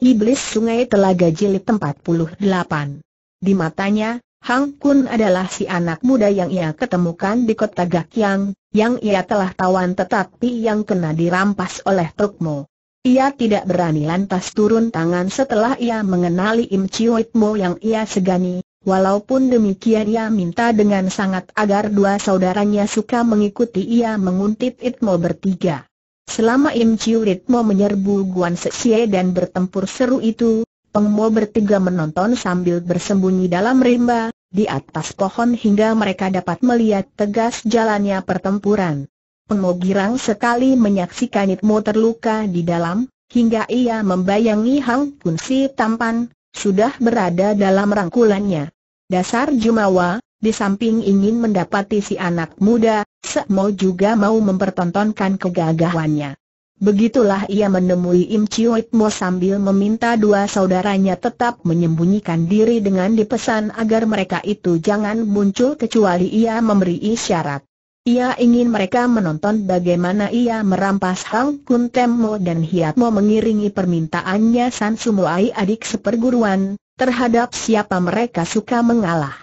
Iblis Sungai Telaga Jilid 48. Di matanya, Hang Kun adalah si anak muda yang ia ketemukan di kota Gakyang, yang ia telah tawan tetapi yang kena dirampas oleh Tukmo. Ia tidak berani lantas turun tangan setelah ia mengenali Im Chiuitmo yang ia segani, walaupun demikian ia minta dengan sangat agar dua saudaranya suka mengikuti ia menguntit Itmo bertiga. Selama Im Chiu Rit menyerbu Guan Seksie dan bertempur seru itu, Peng Mo bertiga menonton sambil bersembunyi dalam rimba, di atas pohon hingga mereka dapat melihat tegas jalannya pertempuran. Peng Mo girang sekali menyaksikan It terluka di dalam, hingga ia membayangi Hang Kun Si tampan, sudah berada dalam rangkulannya. Dasar Jumawa, di samping ingin mendapati si anak muda, Sekmo juga mau mempertontonkan kegagahannya. Begitulah ia menemui Im Mo sambil meminta dua saudaranya tetap menyembunyikan diri dengan dipesan agar mereka itu jangan muncul kecuali ia memberi isyarat. Ia ingin mereka menonton bagaimana ia merampas Hang Kun Temmo dan Hiat Mo mengiringi permintaannya San Sumuai adik seperguruan, terhadap siapa mereka suka mengalah.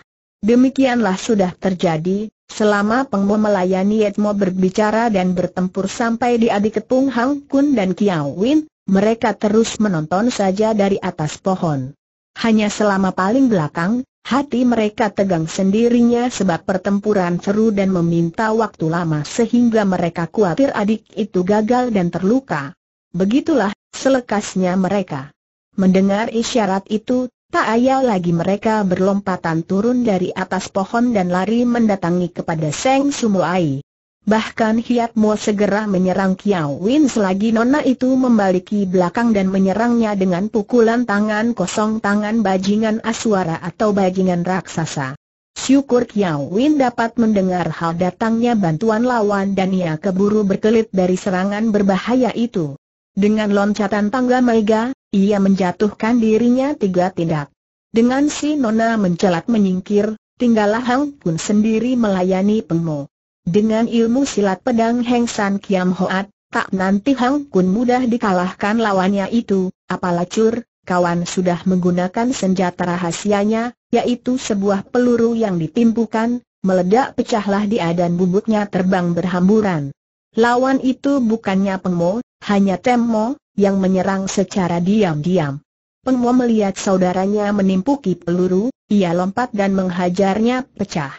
Demikianlah sudah terjadi, selama pengmu melayani Yetmo berbicara dan bertempur sampai di adik ketung Hang Kun dan Kiao Win, mereka terus menonton saja dari atas pohon. Hanya selama paling belakang, hati mereka tegang sendirinya sebab pertempuran seru dan meminta waktu lama sehingga mereka khawatir adik itu gagal dan terluka. Begitulah, selekasnya mereka. Mendengar isyarat itu, Tak ayal lagi mereka berlompatan turun dari atas pohon dan lari mendatangi kepada Seng Sumuai. Bahkan Hiat Mo segera menyerang Kiao Win selagi nona itu membaliki belakang dan menyerangnya dengan pukulan tangan kosong tangan bajingan aswara atau bajingan raksasa. Syukur Kiao Win dapat mendengar hal datangnya bantuan lawan dan ia keburu berkelit dari serangan berbahaya itu. Dengan loncatan tangga mega, ia menjatuhkan dirinya tiga tindak. Dengan si Nona mencelat menyingkir, tinggallah Hang Kun sendiri melayani Pengmo. Dengan ilmu silat pedang Heng San Kiam Hoat, tak nanti Hang Kun mudah dikalahkan lawannya itu, apalah cur, kawan sudah menggunakan senjata rahasianya, yaitu sebuah peluru yang ditimpukan, meledak pecahlah dia dan bubuknya terbang berhamburan. Lawan itu bukannya Pengmo, hanya Temmo, yang menyerang secara diam-diam. Pengmo melihat saudaranya menimpuki peluru, ia lompat dan menghajarnya pecah.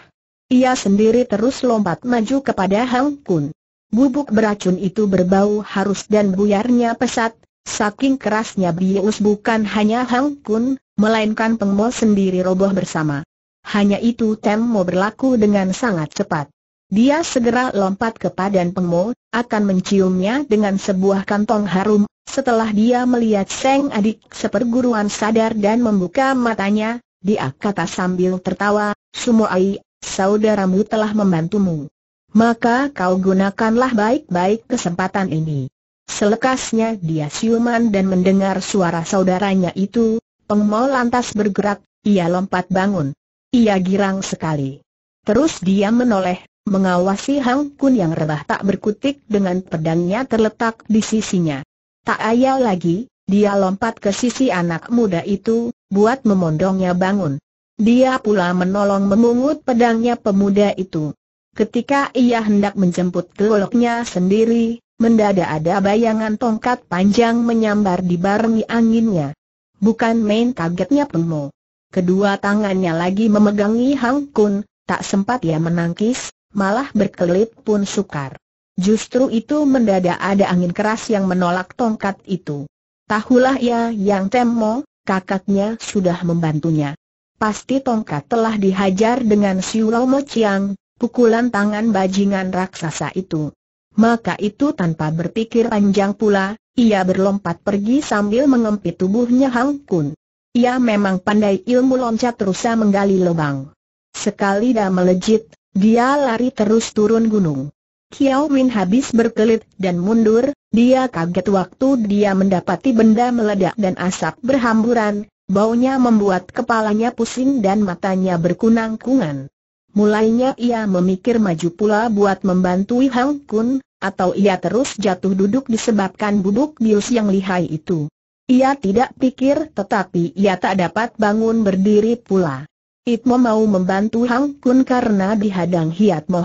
Ia sendiri terus lompat maju kepada Hang Kun. Bubuk beracun itu berbau harus dan buyarnya pesat, saking kerasnya bius bukan hanya Hang Kun, melainkan Pengmo sendiri roboh bersama. Hanya itu Temmo berlaku dengan sangat cepat. Dia segera lompat ke padan Pengmo, akan menciumnya dengan sebuah kantong harum. Setelah dia melihat Seng adik seperguruan sadar dan membuka matanya, dia kata sambil tertawa, Sumoai, saudaramu telah membantumu. Maka kau gunakanlah baik-baik kesempatan ini. Selekasnya dia siuman dan mendengar suara saudaranya itu, Pengmo lantas bergerak, ia lompat bangun. Ia girang sekali. Terus dia menoleh, mengawasi Hang Kun yang rebah tak berkutik dengan pedangnya terletak di sisinya. Tak ayal lagi, dia lompat ke sisi anak muda itu, buat memondongnya bangun. Dia pula menolong memungut pedangnya pemuda itu. Ketika ia hendak menjemput goloknya sendiri, mendadak ada bayangan tongkat panjang menyambar di dibarengi anginnya. Bukan main kagetnya Pengmo. Kedua tangannya lagi memegangi Hang Kun, tak sempat ia menangkis, malah berkelit pun sukar. Justru itu mendadak ada angin keras yang menolak tongkat itu. Tahulah ya, yang Temo, kakaknya sudah membantunya. Pasti tongkat telah dihajar dengan siulau mociang, pukulan tangan bajingan raksasa itu. Maka itu tanpa berpikir panjang pula, ia berlompat pergi sambil mengempit tubuhnya Hang Kun. Ia memang pandai ilmu loncat rusa menggali lubang. Sekali dah melejit, dia lari terus turun gunung. Kiao Min habis berkelit dan mundur, dia kaget waktu dia mendapati benda meledak dan asap berhamburan, baunya membuat kepalanya pusing dan matanya berkunang kunang Mulainya ia memikir maju pula buat membantu Hang Kun, atau ia terus jatuh duduk disebabkan bubuk bius yang lihai itu. Ia tidak pikir tetapi ia tak dapat bangun berdiri pula. Itmo mau membantu Hang Kun karena dihadang Hiat Mo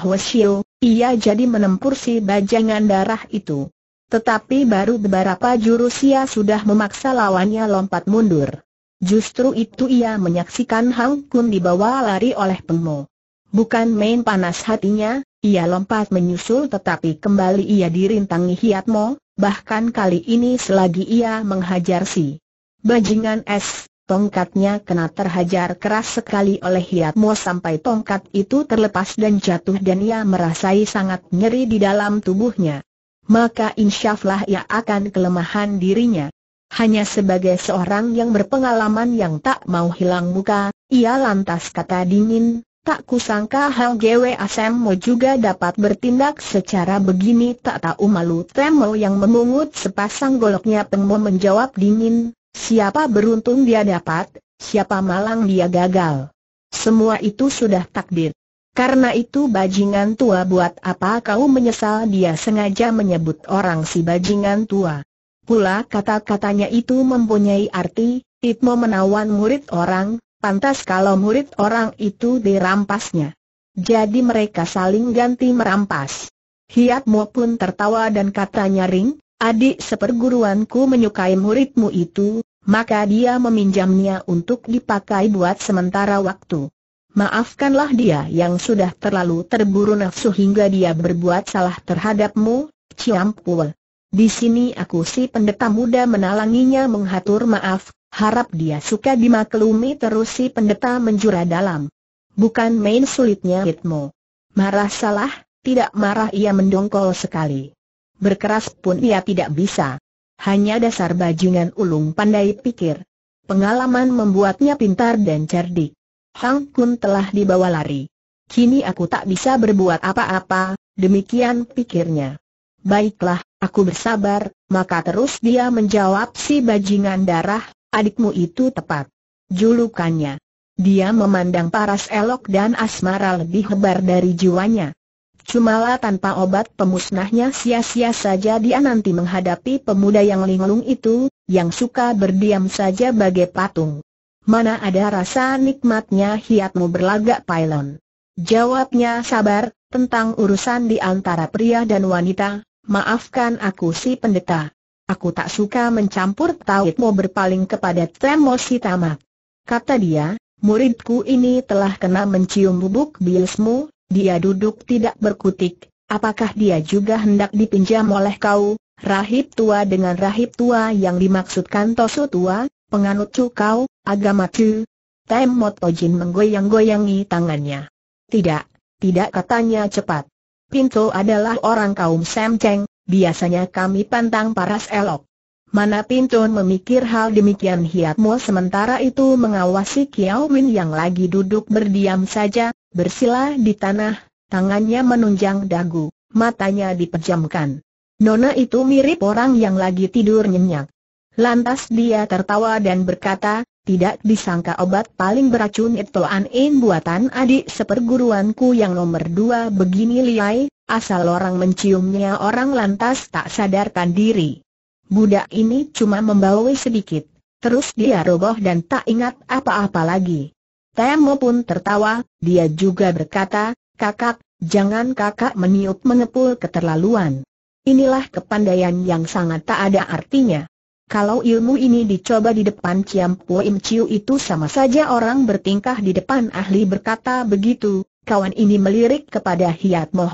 ia jadi menempur si bajangan darah itu. Tetapi baru beberapa jurus ia sudah memaksa lawannya lompat mundur. Justru itu ia menyaksikan Hang Kun dibawa lari oleh Pengmo. Bukan main panas hatinya, ia lompat menyusul tetapi kembali ia dirintangi Hiat Mo, bahkan kali ini selagi ia menghajar si bajingan es tongkatnya kena terhajar keras sekali oleh Hiat Mo sampai tongkat itu terlepas dan jatuh dan ia merasai sangat nyeri di dalam tubuhnya. Maka insyaflah ia akan kelemahan dirinya. Hanya sebagai seorang yang berpengalaman yang tak mau hilang muka, ia lantas kata dingin, tak kusangka Hal Gwe Asem Mo juga dapat bertindak secara begini tak tahu malu Temo yang memungut sepasang goloknya Pengmo menjawab dingin, Siapa beruntung dia dapat, siapa malang dia gagal. Semua itu sudah takdir. Karena itu bajingan tua buat apa kau menyesal dia sengaja menyebut orang si bajingan tua. Pula kata-katanya itu mempunyai arti, Itmo menawan murid orang, pantas kalau murid orang itu dirampasnya. Jadi mereka saling ganti merampas. Hiatmu pun tertawa dan katanya ring, adik seperguruanku menyukai muridmu itu, maka dia meminjamnya untuk dipakai buat sementara waktu. Maafkanlah dia yang sudah terlalu terburu nafsu hingga dia berbuat salah terhadapmu, Ciampul. Di sini aku si pendeta muda menalanginya menghatur maaf, harap dia suka dimaklumi terus si pendeta menjura dalam. Bukan main sulitnya hitmu. Marah salah, tidak marah ia mendongkol sekali. Berkeras pun ia tidak bisa. Hanya dasar bajingan ulung pandai pikir. Pengalaman membuatnya pintar dan cerdik. Hang Kun telah dibawa lari. Kini aku tak bisa berbuat apa-apa, demikian pikirnya. Baiklah, aku bersabar, maka terus dia menjawab si bajingan darah, adikmu itu tepat. Julukannya. Dia memandang paras elok dan asmara lebih hebar dari jiwanya. Cumalah tanpa obat pemusnahnya sia-sia saja dia nanti menghadapi pemuda yang linglung itu, yang suka berdiam saja bagai patung. Mana ada rasa nikmatnya hiatmu berlagak pailon? Jawabnya sabar, tentang urusan di antara pria dan wanita, maafkan aku si pendeta. Aku tak suka mencampur tautmu berpaling kepada Tremosi Tamak. Kata dia, muridku ini telah kena mencium bubuk biusmu, dia duduk tidak berkutik, apakah dia juga hendak dipinjam oleh kau, rahib tua dengan rahib tua yang dimaksudkan Tosu tua, penganut cu kau, agama cu? Temot Ojin menggoyang-goyangi tangannya. Tidak, tidak katanya cepat. Pinto adalah orang kaum Semceng, biasanya kami pantang paras elok. Mana Pinto memikir hal demikian hiatmu sementara itu mengawasi Kiao Win yang lagi duduk berdiam saja, bersila di tanah, tangannya menunjang dagu, matanya dipejamkan. Nona itu mirip orang yang lagi tidur nyenyak. Lantas dia tertawa dan berkata, tidak disangka obat paling beracun itu Anin buatan adik seperguruanku yang nomor dua begini liai, asal orang menciumnya orang lantas tak sadarkan diri. Budak ini cuma membawa sedikit, terus dia roboh dan tak ingat apa-apa lagi. Temo pun tertawa, dia juga berkata, kakak, jangan kakak meniup mengepul keterlaluan. Inilah kepandaian yang sangat tak ada artinya. Kalau ilmu ini dicoba di depan Ciam Po Im Chiu itu sama saja orang bertingkah di depan ahli berkata begitu, kawan ini melirik kepada Hiat Mo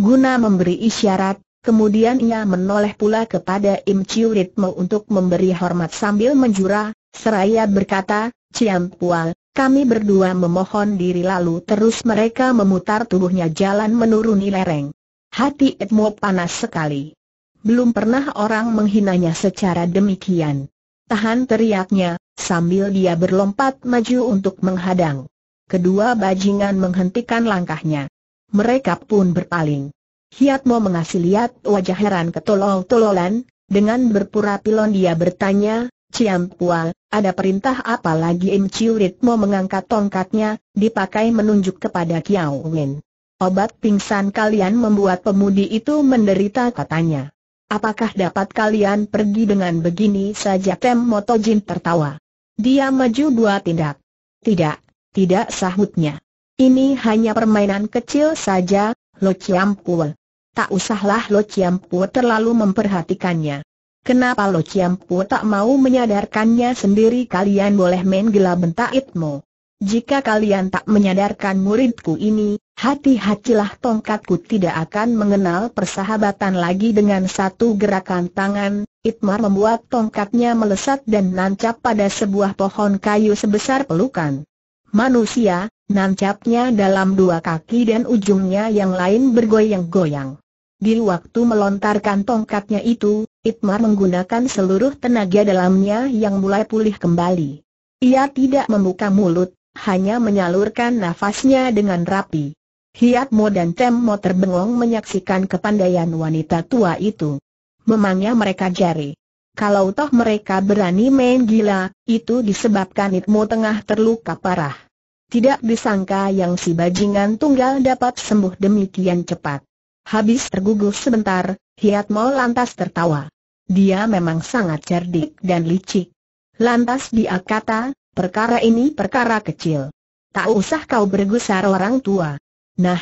guna memberi isyarat, kemudian ia menoleh pula kepada Im Chiu Ritmo untuk memberi hormat sambil menjura, seraya berkata, Ciam Pual, kami berdua memohon diri lalu terus mereka memutar tubuhnya jalan menuruni lereng. Hati Edmo panas sekali. Belum pernah orang menghinanya secara demikian. Tahan teriaknya, sambil dia berlompat maju untuk menghadang. Kedua bajingan menghentikan langkahnya. Mereka pun berpaling. Hiatmo mengasih lihat wajah heran ketolol-tololan, dengan berpura pilon dia bertanya, Ciam Pual, ada perintah apa lagi Im Ciurit mau mengangkat tongkatnya, dipakai menunjuk kepada Kiao Ngin. Obat pingsan kalian membuat pemudi itu menderita katanya. Apakah dapat kalian pergi dengan begini saja Tem Motojin tertawa. Dia maju dua tindak. Tidak, tidak sahutnya. Ini hanya permainan kecil saja, Lo Chiam Pua. Tak usahlah Lo Chiam Pua terlalu memperhatikannya. Kenapa Lo Ciampu tak mau menyadarkannya sendiri kalian boleh main gila bentak Itmo. Jika kalian tak menyadarkan muridku ini, hati-hatilah tongkatku tidak akan mengenal persahabatan lagi dengan satu gerakan tangan. Itmar membuat tongkatnya melesat dan nancap pada sebuah pohon kayu sebesar pelukan. Manusia, nancapnya dalam dua kaki dan ujungnya yang lain bergoyang-goyang. Di waktu melontarkan tongkatnya itu, Itmar menggunakan seluruh tenaga dalamnya yang mulai pulih kembali. Ia tidak membuka mulut, hanya menyalurkan nafasnya dengan rapi. Hiatmo dan Temmo terbengong menyaksikan kepandaian wanita tua itu. Memangnya mereka jari. Kalau toh mereka berani main gila, itu disebabkan Itmo tengah terluka parah. Tidak disangka yang si bajingan tunggal dapat sembuh demikian cepat. Habis terguguh sebentar, Hiat Mo lantas tertawa. Dia memang sangat cerdik dan licik. Lantas dia kata, perkara ini perkara kecil. Tak usah kau bergusar orang tua. Nah,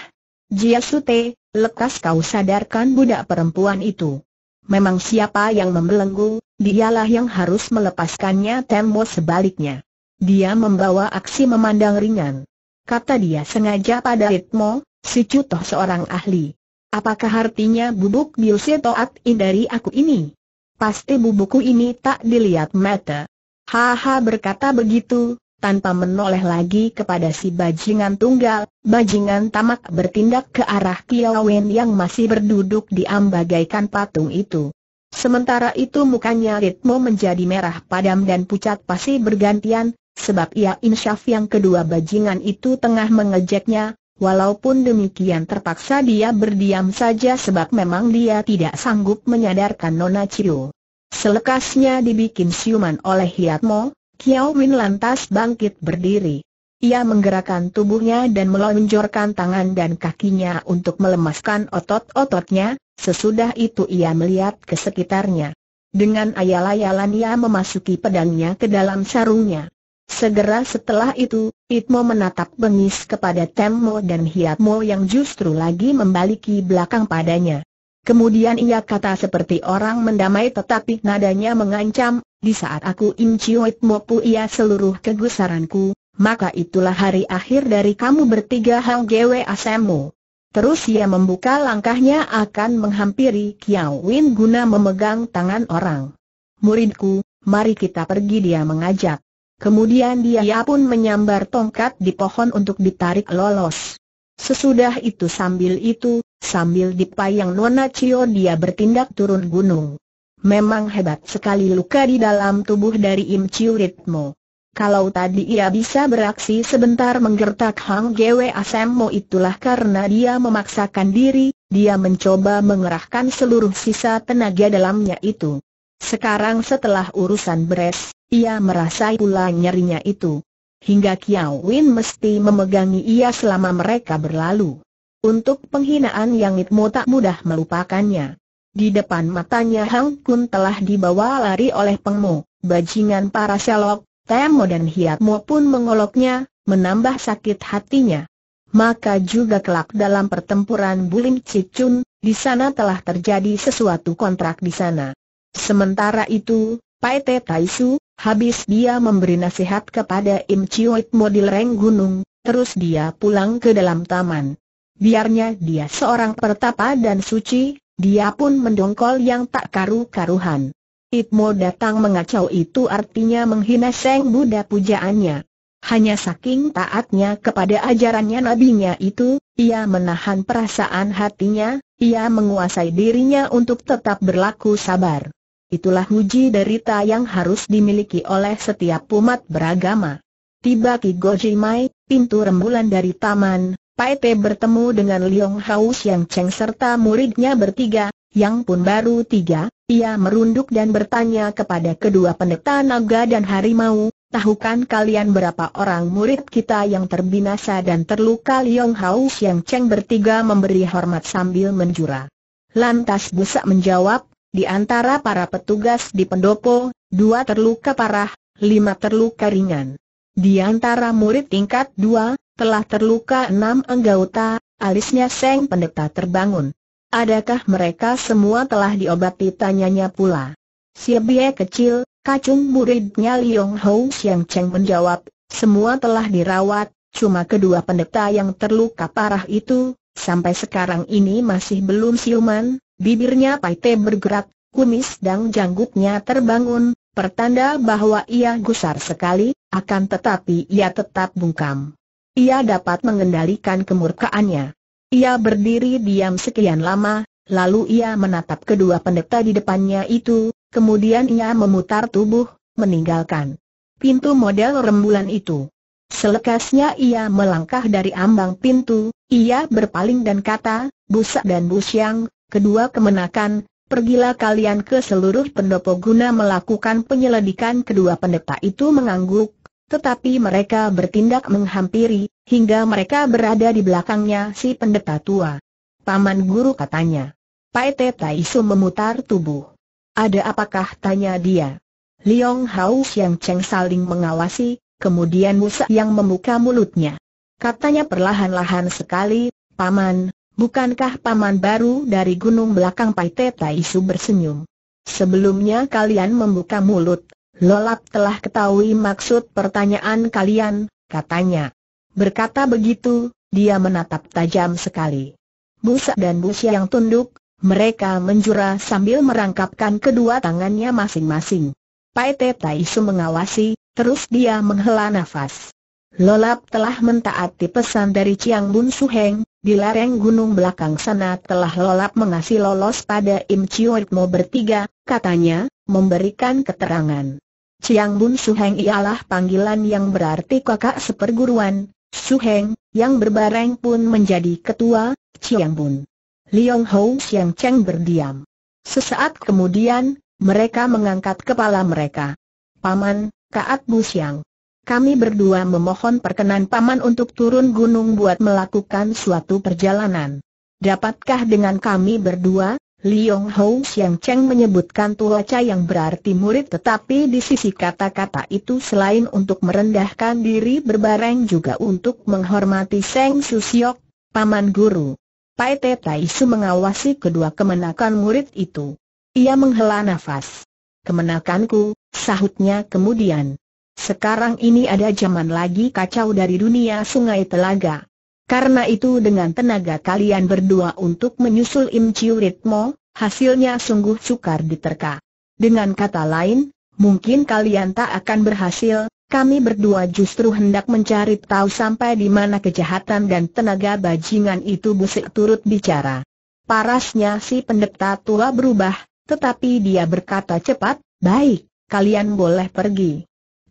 Jia Sute, lekas kau sadarkan budak perempuan itu. Memang siapa yang membelenggu, dialah yang harus melepaskannya Tembo sebaliknya. Dia membawa aksi memandang ringan. Kata dia sengaja pada Hiat Mo, si Cutoh seorang ahli. Apakah artinya bubuk Bilse Toat dari aku ini? Pasti bubuku ini tak dilihat mata. Haha berkata begitu, tanpa menoleh lagi kepada si bajingan tunggal, bajingan tamak bertindak ke arah Kiawen yang masih berduduk di ambagaikan patung itu. Sementara itu mukanya Ritmo menjadi merah padam dan pucat pasti bergantian, sebab ia insyaf yang kedua bajingan itu tengah mengejeknya, Walaupun demikian terpaksa dia berdiam saja sebab memang dia tidak sanggup menyadarkan Nona Chiu. Selekasnya dibikin siuman oleh Hiat Mo, Kiao Win lantas bangkit berdiri. Ia menggerakkan tubuhnya dan melonjorkan tangan dan kakinya untuk melemaskan otot-ototnya, sesudah itu ia melihat ke sekitarnya. Dengan ayal-ayalan ia memasuki pedangnya ke dalam sarungnya. Segera setelah itu, Itmo menatap bengis kepada Temmo dan Hiatmo yang justru lagi membaliki belakang padanya. Kemudian ia kata seperti orang mendamai tetapi nadanya mengancam, di saat aku Itmo pu ia seluruh kegusaranku, maka itulah hari akhir dari kamu bertiga Hang GW asemu. Terus ia membuka langkahnya akan menghampiri Kiao Win guna memegang tangan orang. Muridku, mari kita pergi dia mengajak. Kemudian dia pun menyambar tongkat di pohon untuk ditarik lolos. Sesudah itu sambil itu, sambil dipayang Nona Cio dia bertindak turun gunung. Memang hebat sekali luka di dalam tubuh dari Im Chiu Ritmo. Kalau tadi ia bisa beraksi sebentar menggertak Hang Gwe Asemo itulah karena dia memaksakan diri, dia mencoba mengerahkan seluruh sisa tenaga dalamnya itu. Sekarang setelah urusan beres, ia merasa pula nyerinya itu. Hingga Kiao Win mesti memegangi ia selama mereka berlalu. Untuk penghinaan yang Itmo tak mudah melupakannya. Di depan matanya Hang Kun telah dibawa lari oleh Pengmo, bajingan para selok, Temo dan Hiatmo pun mengoloknya, menambah sakit hatinya. Maka juga kelak dalam pertempuran Bulim Cicun, di sana telah terjadi sesuatu kontrak di sana. Sementara itu, Pai Te Tai Su, habis dia memberi nasihat kepada Im Chiuit Mo di lereng gunung, terus dia pulang ke dalam taman. Biarnya dia seorang pertapa dan suci, dia pun mendongkol yang tak karu-karuhan. Itmo datang mengacau itu artinya menghina Seng Buddha pujaannya. Hanya saking taatnya kepada ajarannya nabinya itu, ia menahan perasaan hatinya, ia menguasai dirinya untuk tetap berlaku sabar. Itulah uji derita yang harus dimiliki oleh setiap umat beragama. Tiba Ki Mai, pintu rembulan dari taman, Pai Paite bertemu dengan Liong Haus yang ceng serta muridnya bertiga, yang pun baru tiga, ia merunduk dan bertanya kepada kedua pendeta naga dan harimau, tahukan kalian berapa orang murid kita yang terbinasa dan terluka Liong Haus yang ceng bertiga memberi hormat sambil menjura. Lantas Busak menjawab, di antara para petugas di pendopo, dua terluka parah, lima terluka ringan. Di antara murid tingkat dua, telah terluka enam anggota, alisnya Seng Pendeta terbangun. Adakah mereka semua telah diobati tanyanya pula? Si Bie kecil, kacung muridnya Liong Hou Siang Cheng menjawab, semua telah dirawat, cuma kedua pendeta yang terluka parah itu, sampai sekarang ini masih belum siuman, Bibirnya Paite bergerak, kumis dan janggutnya terbangun, pertanda bahwa ia gusar sekali, akan tetapi ia tetap bungkam. Ia dapat mengendalikan kemurkaannya. Ia berdiri diam sekian lama, lalu ia menatap kedua pendeta di depannya itu, kemudian ia memutar tubuh, meninggalkan pintu model rembulan itu. Selekasnya ia melangkah dari ambang pintu, ia berpaling dan kata, Busak dan Busyang, kedua kemenakan, pergilah kalian ke seluruh pendopo guna melakukan penyelidikan kedua pendeta itu mengangguk, tetapi mereka bertindak menghampiri, hingga mereka berada di belakangnya si pendeta tua. Paman guru katanya. Paete Taisu memutar tubuh. Ada apakah tanya dia. Liong Haus yang ceng saling mengawasi, kemudian Musa yang membuka mulutnya. Katanya perlahan-lahan sekali, Paman, Bukankah paman baru dari gunung belakang Pai Paite Taisu bersenyum? Sebelumnya kalian membuka mulut, Lolap telah ketahui maksud pertanyaan kalian, katanya. Berkata begitu, dia menatap tajam sekali. Busa dan Busia yang tunduk, mereka menjura sambil merangkapkan kedua tangannya masing-masing. Pai Paite Taisu mengawasi, terus dia menghela nafas. Lolap telah mentaati pesan dari Chiang Bun Suheng, di lereng gunung belakang sana telah lolap mengasih lolos pada Im Chiuitmo bertiga, katanya, memberikan keterangan. Chiang Bun Su Heng ialah panggilan yang berarti kakak seperguruan, Su Heng yang berbareng pun menjadi ketua, Chiang Bun. Liong Hou Siang Cheng berdiam. Sesaat kemudian, mereka mengangkat kepala mereka. Paman, Kaat Bu Siang. Kami berdua memohon perkenan Paman untuk turun gunung buat melakukan suatu perjalanan. Dapatkah dengan kami berdua? Liong Hou Xiang Cheng menyebutkan tuaca yang berarti murid tetapi di sisi kata-kata itu selain untuk merendahkan diri berbareng juga untuk menghormati Seng Susiok, Paman Guru. Pai Te Su mengawasi kedua kemenakan murid itu. Ia menghela nafas. Kemenakanku, sahutnya kemudian. Sekarang ini ada zaman lagi kacau dari dunia sungai telaga. Karena itu dengan tenaga kalian berdua untuk menyusul Im Chiu Ritmo, hasilnya sungguh sukar diterka. Dengan kata lain, mungkin kalian tak akan berhasil, kami berdua justru hendak mencari tahu sampai di mana kejahatan dan tenaga bajingan itu busik turut bicara. Parasnya si pendeta tua berubah, tetapi dia berkata cepat, baik, kalian boleh pergi.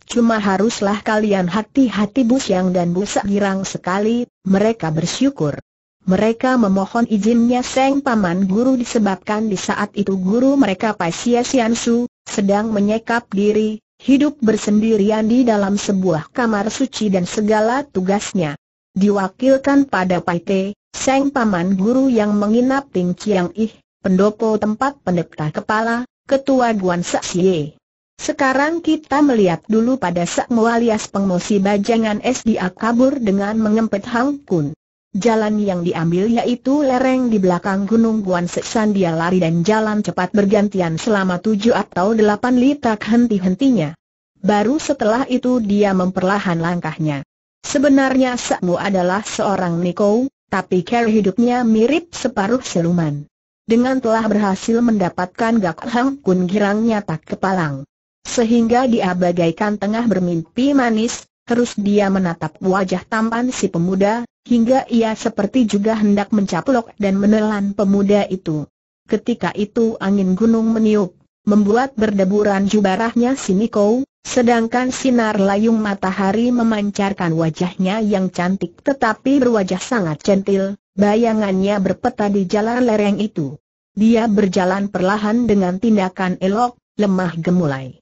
Cuma haruslah kalian hati-hati Bu Siang dan Bu Girang sekali, mereka bersyukur. Mereka memohon izinnya Seng Paman Guru disebabkan di saat itu guru mereka Pai Sia Sian Su, sedang menyekap diri, hidup bersendirian di dalam sebuah kamar suci dan segala tugasnya. Diwakilkan pada Pai Te, Seng Paman Guru yang menginap Ting Chiang Ih, pendopo tempat pendekta kepala, ketua Guan Saxie. Sekarang kita melihat dulu pada Sekmu alias pengmosi bajangan es dia kabur dengan mengempet Hang Kun. Jalan yang diambil yaitu lereng di belakang Gunung Guan Seksan dia lari dan jalan cepat bergantian selama tujuh atau delapan litak henti-hentinya. Baru setelah itu dia memperlahan langkahnya. Sebenarnya Sekmu adalah seorang Niko, tapi cara hidupnya mirip separuh siluman. Dengan telah berhasil mendapatkan Gak Hang Kun girangnya tak kepalang. Sehingga dia bagaikan tengah bermimpi manis, terus dia menatap wajah tampan si pemuda, hingga ia seperti juga hendak mencaplok dan menelan pemuda itu. Ketika itu angin gunung meniup, membuat berdeburan jubarahnya si Niko, sedangkan sinar layung matahari memancarkan wajahnya yang cantik tetapi berwajah sangat centil, bayangannya berpeta di jalan lereng itu. Dia berjalan perlahan dengan tindakan elok, lemah gemulai.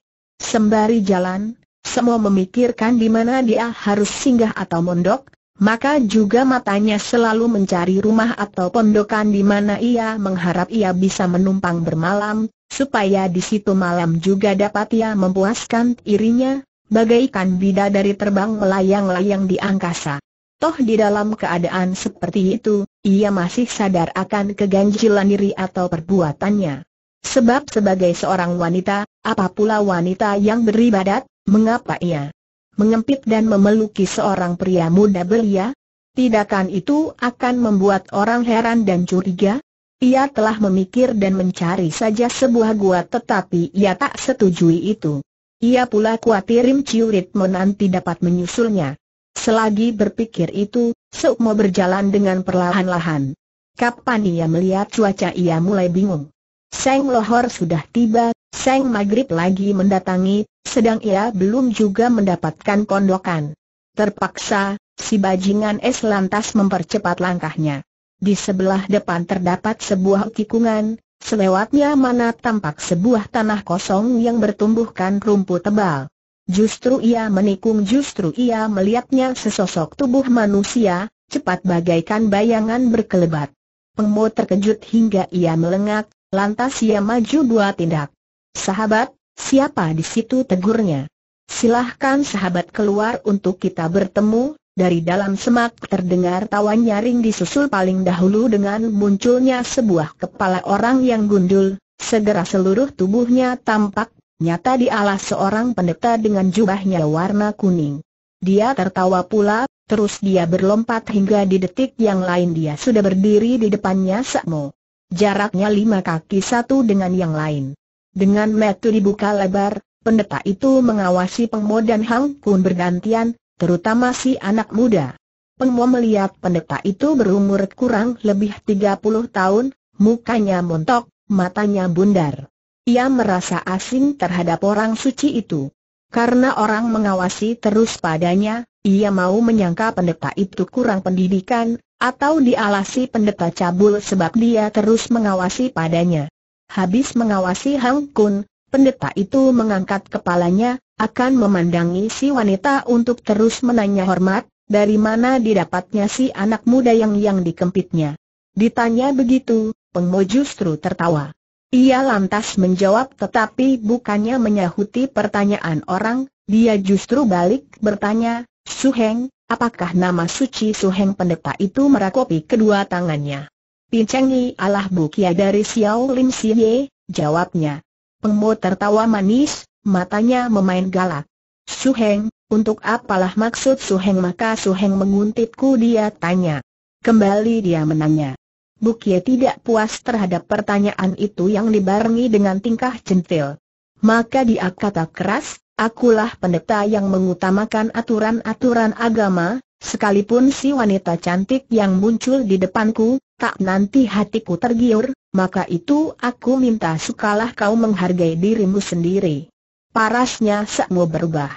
Sembari jalan, semua memikirkan di mana dia harus singgah atau mondok, maka juga matanya selalu mencari rumah atau pondokan di mana ia mengharap ia bisa menumpang bermalam, supaya di situ malam juga dapat ia memuaskan irinya, bagaikan bida dari terbang melayang-layang di angkasa. Toh di dalam keadaan seperti itu, ia masih sadar akan keganjilan diri atau perbuatannya. Sebab sebagai seorang wanita, apa pula wanita yang beribadat, mengapa ia mengempit dan memeluki seorang pria muda belia? Tidakkan itu akan membuat orang heran dan curiga? Ia telah memikir dan mencari saja sebuah gua tetapi ia tak setujui itu. Ia pula khawatir Rim Ciurit menanti dapat menyusulnya. Selagi berpikir itu, Sukmo berjalan dengan perlahan-lahan. Kapan ia melihat cuaca ia mulai bingung. Seng Lohor sudah tiba, Seng Maghrib lagi mendatangi, sedang ia belum juga mendapatkan pondokan. Terpaksa, si bajingan es lantas mempercepat langkahnya. Di sebelah depan terdapat sebuah tikungan, selewatnya mana tampak sebuah tanah kosong yang bertumbuhkan rumput tebal. Justru ia menikung justru ia melihatnya sesosok tubuh manusia, cepat bagaikan bayangan berkelebat. Pengmo terkejut hingga ia melengak, Lantas ia maju dua tindak. Sahabat, siapa di situ tegurnya? Silahkan sahabat keluar untuk kita bertemu, dari dalam semak terdengar tawa nyaring disusul paling dahulu dengan munculnya sebuah kepala orang yang gundul, segera seluruh tubuhnya tampak, nyata di alas seorang pendeta dengan jubahnya warna kuning. Dia tertawa pula, terus dia berlompat hingga di detik yang lain dia sudah berdiri di depannya Sakmo. Jaraknya lima kaki satu dengan yang lain. Dengan metu dibuka lebar, pendeta itu mengawasi Pengmo dan Hang Kun bergantian, terutama si anak muda. Pengmo melihat pendeta itu berumur kurang lebih tiga puluh tahun, mukanya montok, matanya bundar. Ia merasa asing terhadap orang suci itu. Karena orang mengawasi terus padanya, ia mau menyangka pendeta itu kurang pendidikan, atau dialasi pendeta cabul sebab dia terus mengawasi padanya. Habis mengawasi Hang Kun, pendeta itu mengangkat kepalanya, akan memandangi si wanita untuk terus menanya hormat, dari mana didapatnya si anak muda yang yang dikempitnya. Ditanya begitu, Pengmo justru tertawa. Ia lantas menjawab tetapi bukannya menyahuti pertanyaan orang, dia justru balik bertanya, Su Heng. Apakah nama suci Suheng pendeta itu merakopi kedua tangannya? Pincengi alah bukia dari Xiao Lim Siye, jawabnya. Pengmo tertawa manis, matanya memain galak. Suheng, untuk apalah maksud Suheng maka Suheng menguntitku dia tanya. Kembali dia menanya. Bukia tidak puas terhadap pertanyaan itu yang dibarengi dengan tingkah centil. Maka dia kata keras, Akulah pendeta yang mengutamakan aturan-aturan agama, sekalipun si wanita cantik yang muncul di depanku, tak nanti hatiku tergiur, maka itu aku minta sukalah kau menghargai dirimu sendiri. Parasnya semua berubah.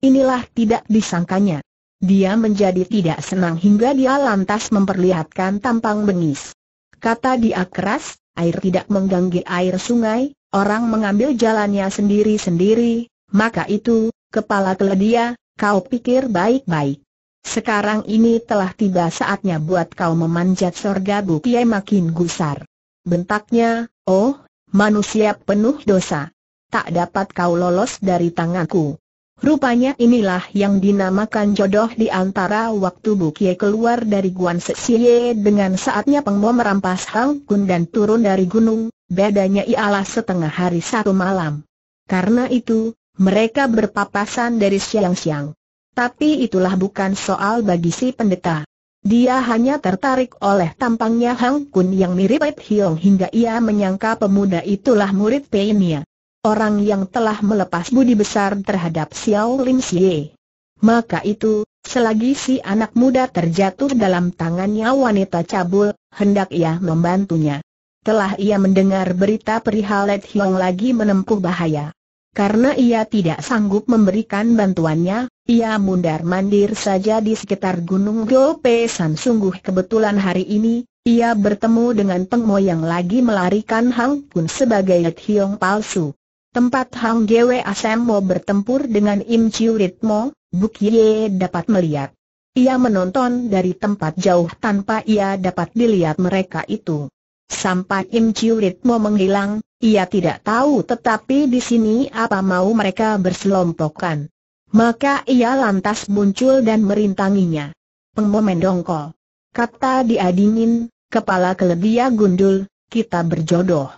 Inilah tidak disangkanya. Dia menjadi tidak senang hingga dia lantas memperlihatkan tampang bengis. Kata dia keras, air tidak mengganggu air sungai, orang mengambil jalannya sendiri-sendiri, maka itu, kepala keledia, kau pikir baik-baik. Sekarang ini telah tiba saatnya buat kau memanjat sorga bukiai makin gusar. Bentaknya, oh, manusia penuh dosa. Tak dapat kau lolos dari tanganku. Rupanya inilah yang dinamakan jodoh di antara waktu Bukie keluar dari Guan Sesie dengan saatnya pengmo merampas Hang Kun dan turun dari gunung, bedanya ialah setengah hari satu malam. Karena itu, mereka berpapasan dari siang-siang. Tapi itulah bukan soal bagi si pendeta. Dia hanya tertarik oleh tampangnya Hang Kun yang mirip Ed Hiong hingga ia menyangka pemuda itulah murid Peinia. Orang yang telah melepas budi besar terhadap Xiao Lim Xie. Maka itu, selagi si anak muda terjatuh dalam tangannya wanita cabul, hendak ia membantunya. Telah ia mendengar berita perihal Let Hiong lagi menempuh bahaya. Karena ia tidak sanggup memberikan bantuannya, ia mundar-mandir saja di sekitar Gunung Gope San sungguh kebetulan hari ini, ia bertemu dengan Pengmo yang lagi melarikan Hang Kun sebagai Yat Hiong palsu. Tempat Hang Gwe Asemo bertempur dengan Im Chiu Ritmo, Buk Ye dapat melihat. Ia menonton dari tempat jauh tanpa ia dapat dilihat mereka itu. Sampai Im Chiu Ritmo menghilang, ia tidak tahu tetapi di sini apa mau mereka berselompokan. Maka ia lantas muncul dan merintanginya. Pengomen dongkol. Kata dia dingin, kepala kelebia gundul, kita berjodoh.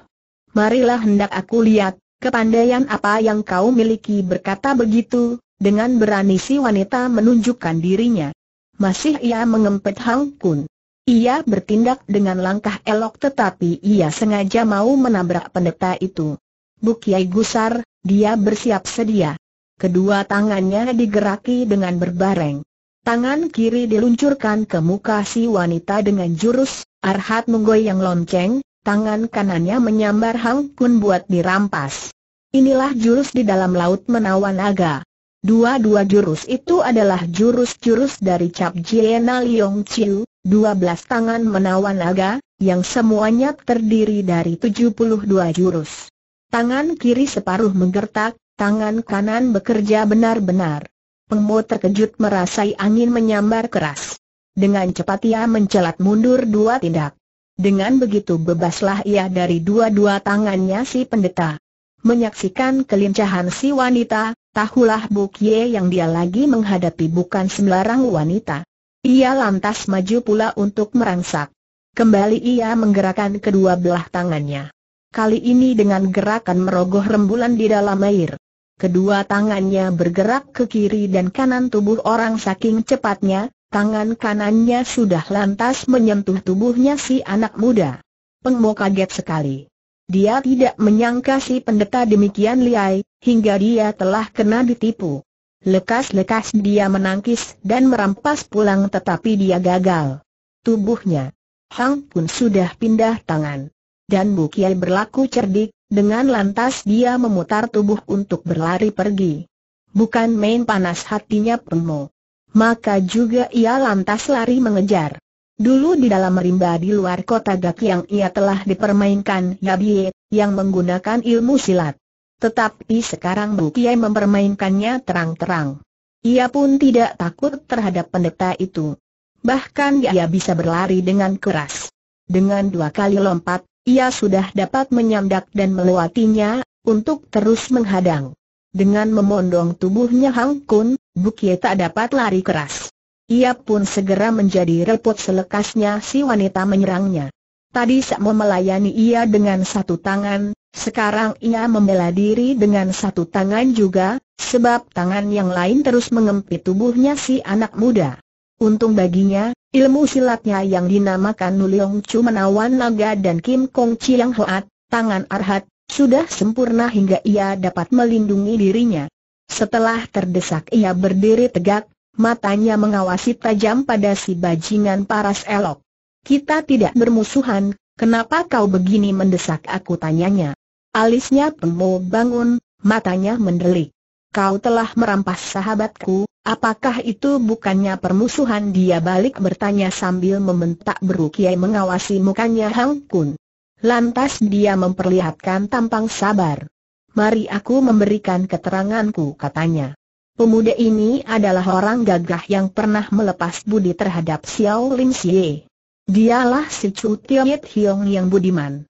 Marilah hendak aku lihat, kepandaian apa yang kau miliki berkata begitu, dengan berani si wanita menunjukkan dirinya. Masih ia mengempet Hang Kun. Ia bertindak dengan langkah elok tetapi ia sengaja mau menabrak pendeta itu. Bukiai gusar, dia bersiap sedia. Kedua tangannya digeraki dengan berbareng. Tangan kiri diluncurkan ke muka si wanita dengan jurus, arhat menggoyang lonceng, tangan kanannya menyambar Hang Kun buat dirampas. Inilah jurus di dalam laut menawan naga. Dua-dua jurus itu adalah jurus-jurus dari Cap Jiena Liong Chiu, 12 tangan menawan naga, yang semuanya terdiri dari tujuh puluh dua jurus. Tangan kiri separuh menggertak, tangan kanan bekerja benar-benar. Pengmo terkejut merasai angin menyambar keras. Dengan cepat ia mencelat mundur dua tindak. Dengan begitu bebaslah ia dari dua-dua tangannya si pendeta. Menyaksikan kelincahan si wanita, tahulah Bukye yang dia lagi menghadapi bukan sembarang wanita. Ia lantas maju pula untuk merangsak. Kembali ia menggerakkan kedua belah tangannya. Kali ini dengan gerakan merogoh rembulan di dalam air. Kedua tangannya bergerak ke kiri dan kanan tubuh orang saking cepatnya, tangan kanannya sudah lantas menyentuh tubuhnya si anak muda. Pengmo kaget sekali. Dia tidak menyangka si pendeta demikian liai, hingga dia telah kena ditipu. Lekas-lekas dia menangkis dan merampas pulang tetapi dia gagal. Tubuhnya. Hang pun sudah pindah tangan. Dan Kiai berlaku cerdik, dengan lantas dia memutar tubuh untuk berlari pergi. Bukan main panas hatinya Pemo. Maka juga ia lantas lari mengejar. Dulu di dalam rimba di luar kota Gak yang ia telah dipermainkan Yabie, yang menggunakan ilmu silat. Tetapi sekarang Kiai mempermainkannya terang-terang. Ia pun tidak takut terhadap pendeta itu. Bahkan ia bisa berlari dengan keras. Dengan dua kali lompat, ia sudah dapat menyandak dan melewatinya, untuk terus menghadang. Dengan memondong tubuhnya Hang Kun, Kiai tak dapat lari keras. Ia pun segera menjadi repot selekasnya si wanita menyerangnya. Tadi Sakmo melayani ia dengan satu tangan, sekarang ia membela diri dengan satu tangan juga, sebab tangan yang lain terus mengempit tubuhnya si anak muda. Untung baginya, ilmu silatnya yang dinamakan Nuliong Chu Menawan Naga dan Kim Kong Chiang Hoat, tangan Arhat, sudah sempurna hingga ia dapat melindungi dirinya. Setelah terdesak ia berdiri tegak, matanya mengawasi tajam pada si bajingan paras elok. Kita tidak bermusuhan, kenapa kau begini mendesak aku tanyanya. Alisnya pemu bangun, matanya mendelik. Kau telah merampas sahabatku, apakah itu bukannya permusuhan dia balik bertanya sambil membentak berukiai mengawasi mukanya Hang Kun. Lantas dia memperlihatkan tampang sabar. Mari aku memberikan keteranganku katanya. Pemuda ini adalah orang gagah yang pernah melepas budi terhadap Xiao Lim Xie. Dialah si Chu Tiet Hiong yang budiman.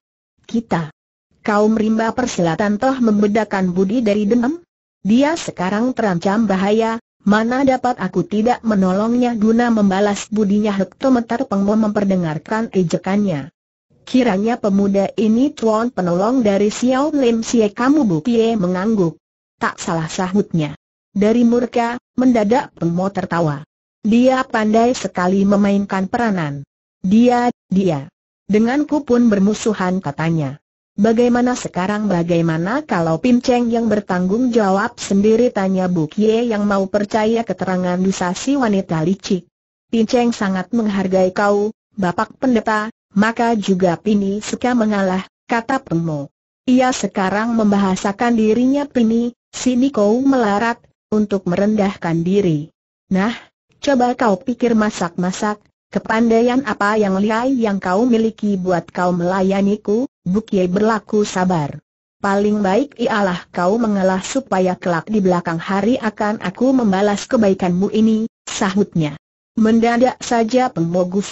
Kita. Kaum rimba persilatan toh membedakan budi dari dendam? Dia sekarang terancam bahaya, Mana dapat aku tidak menolongnya guna membalas budinya hektometer pengmo memperdengarkan ejekannya. Kiranya pemuda ini tuan penolong dari Xiao Lim Sie kamu bukti mengangguk. Tak salah sahutnya. Dari murka, mendadak pengmo tertawa. Dia pandai sekali memainkan peranan. Dia, dia. Denganku pun bermusuhan katanya. Bagaimana sekarang bagaimana kalau Pinceng yang bertanggung jawab sendiri tanya Bu Kie yang mau percaya keterangan dusasi wanita licik. Pinceng sangat menghargai kau, Bapak Pendeta, maka juga Pini suka mengalah, kata Pemo. Ia sekarang membahasakan dirinya Pini, sini kau melarat, untuk merendahkan diri. Nah, coba kau pikir masak-masak, Kepandaian apa yang liai yang kau miliki buat kau melayaniku, Bukye berlaku sabar. Paling baik ialah kau mengalah supaya kelak di belakang hari akan aku membalas kebaikanmu ini, sahutnya. Mendadak saja penggugur.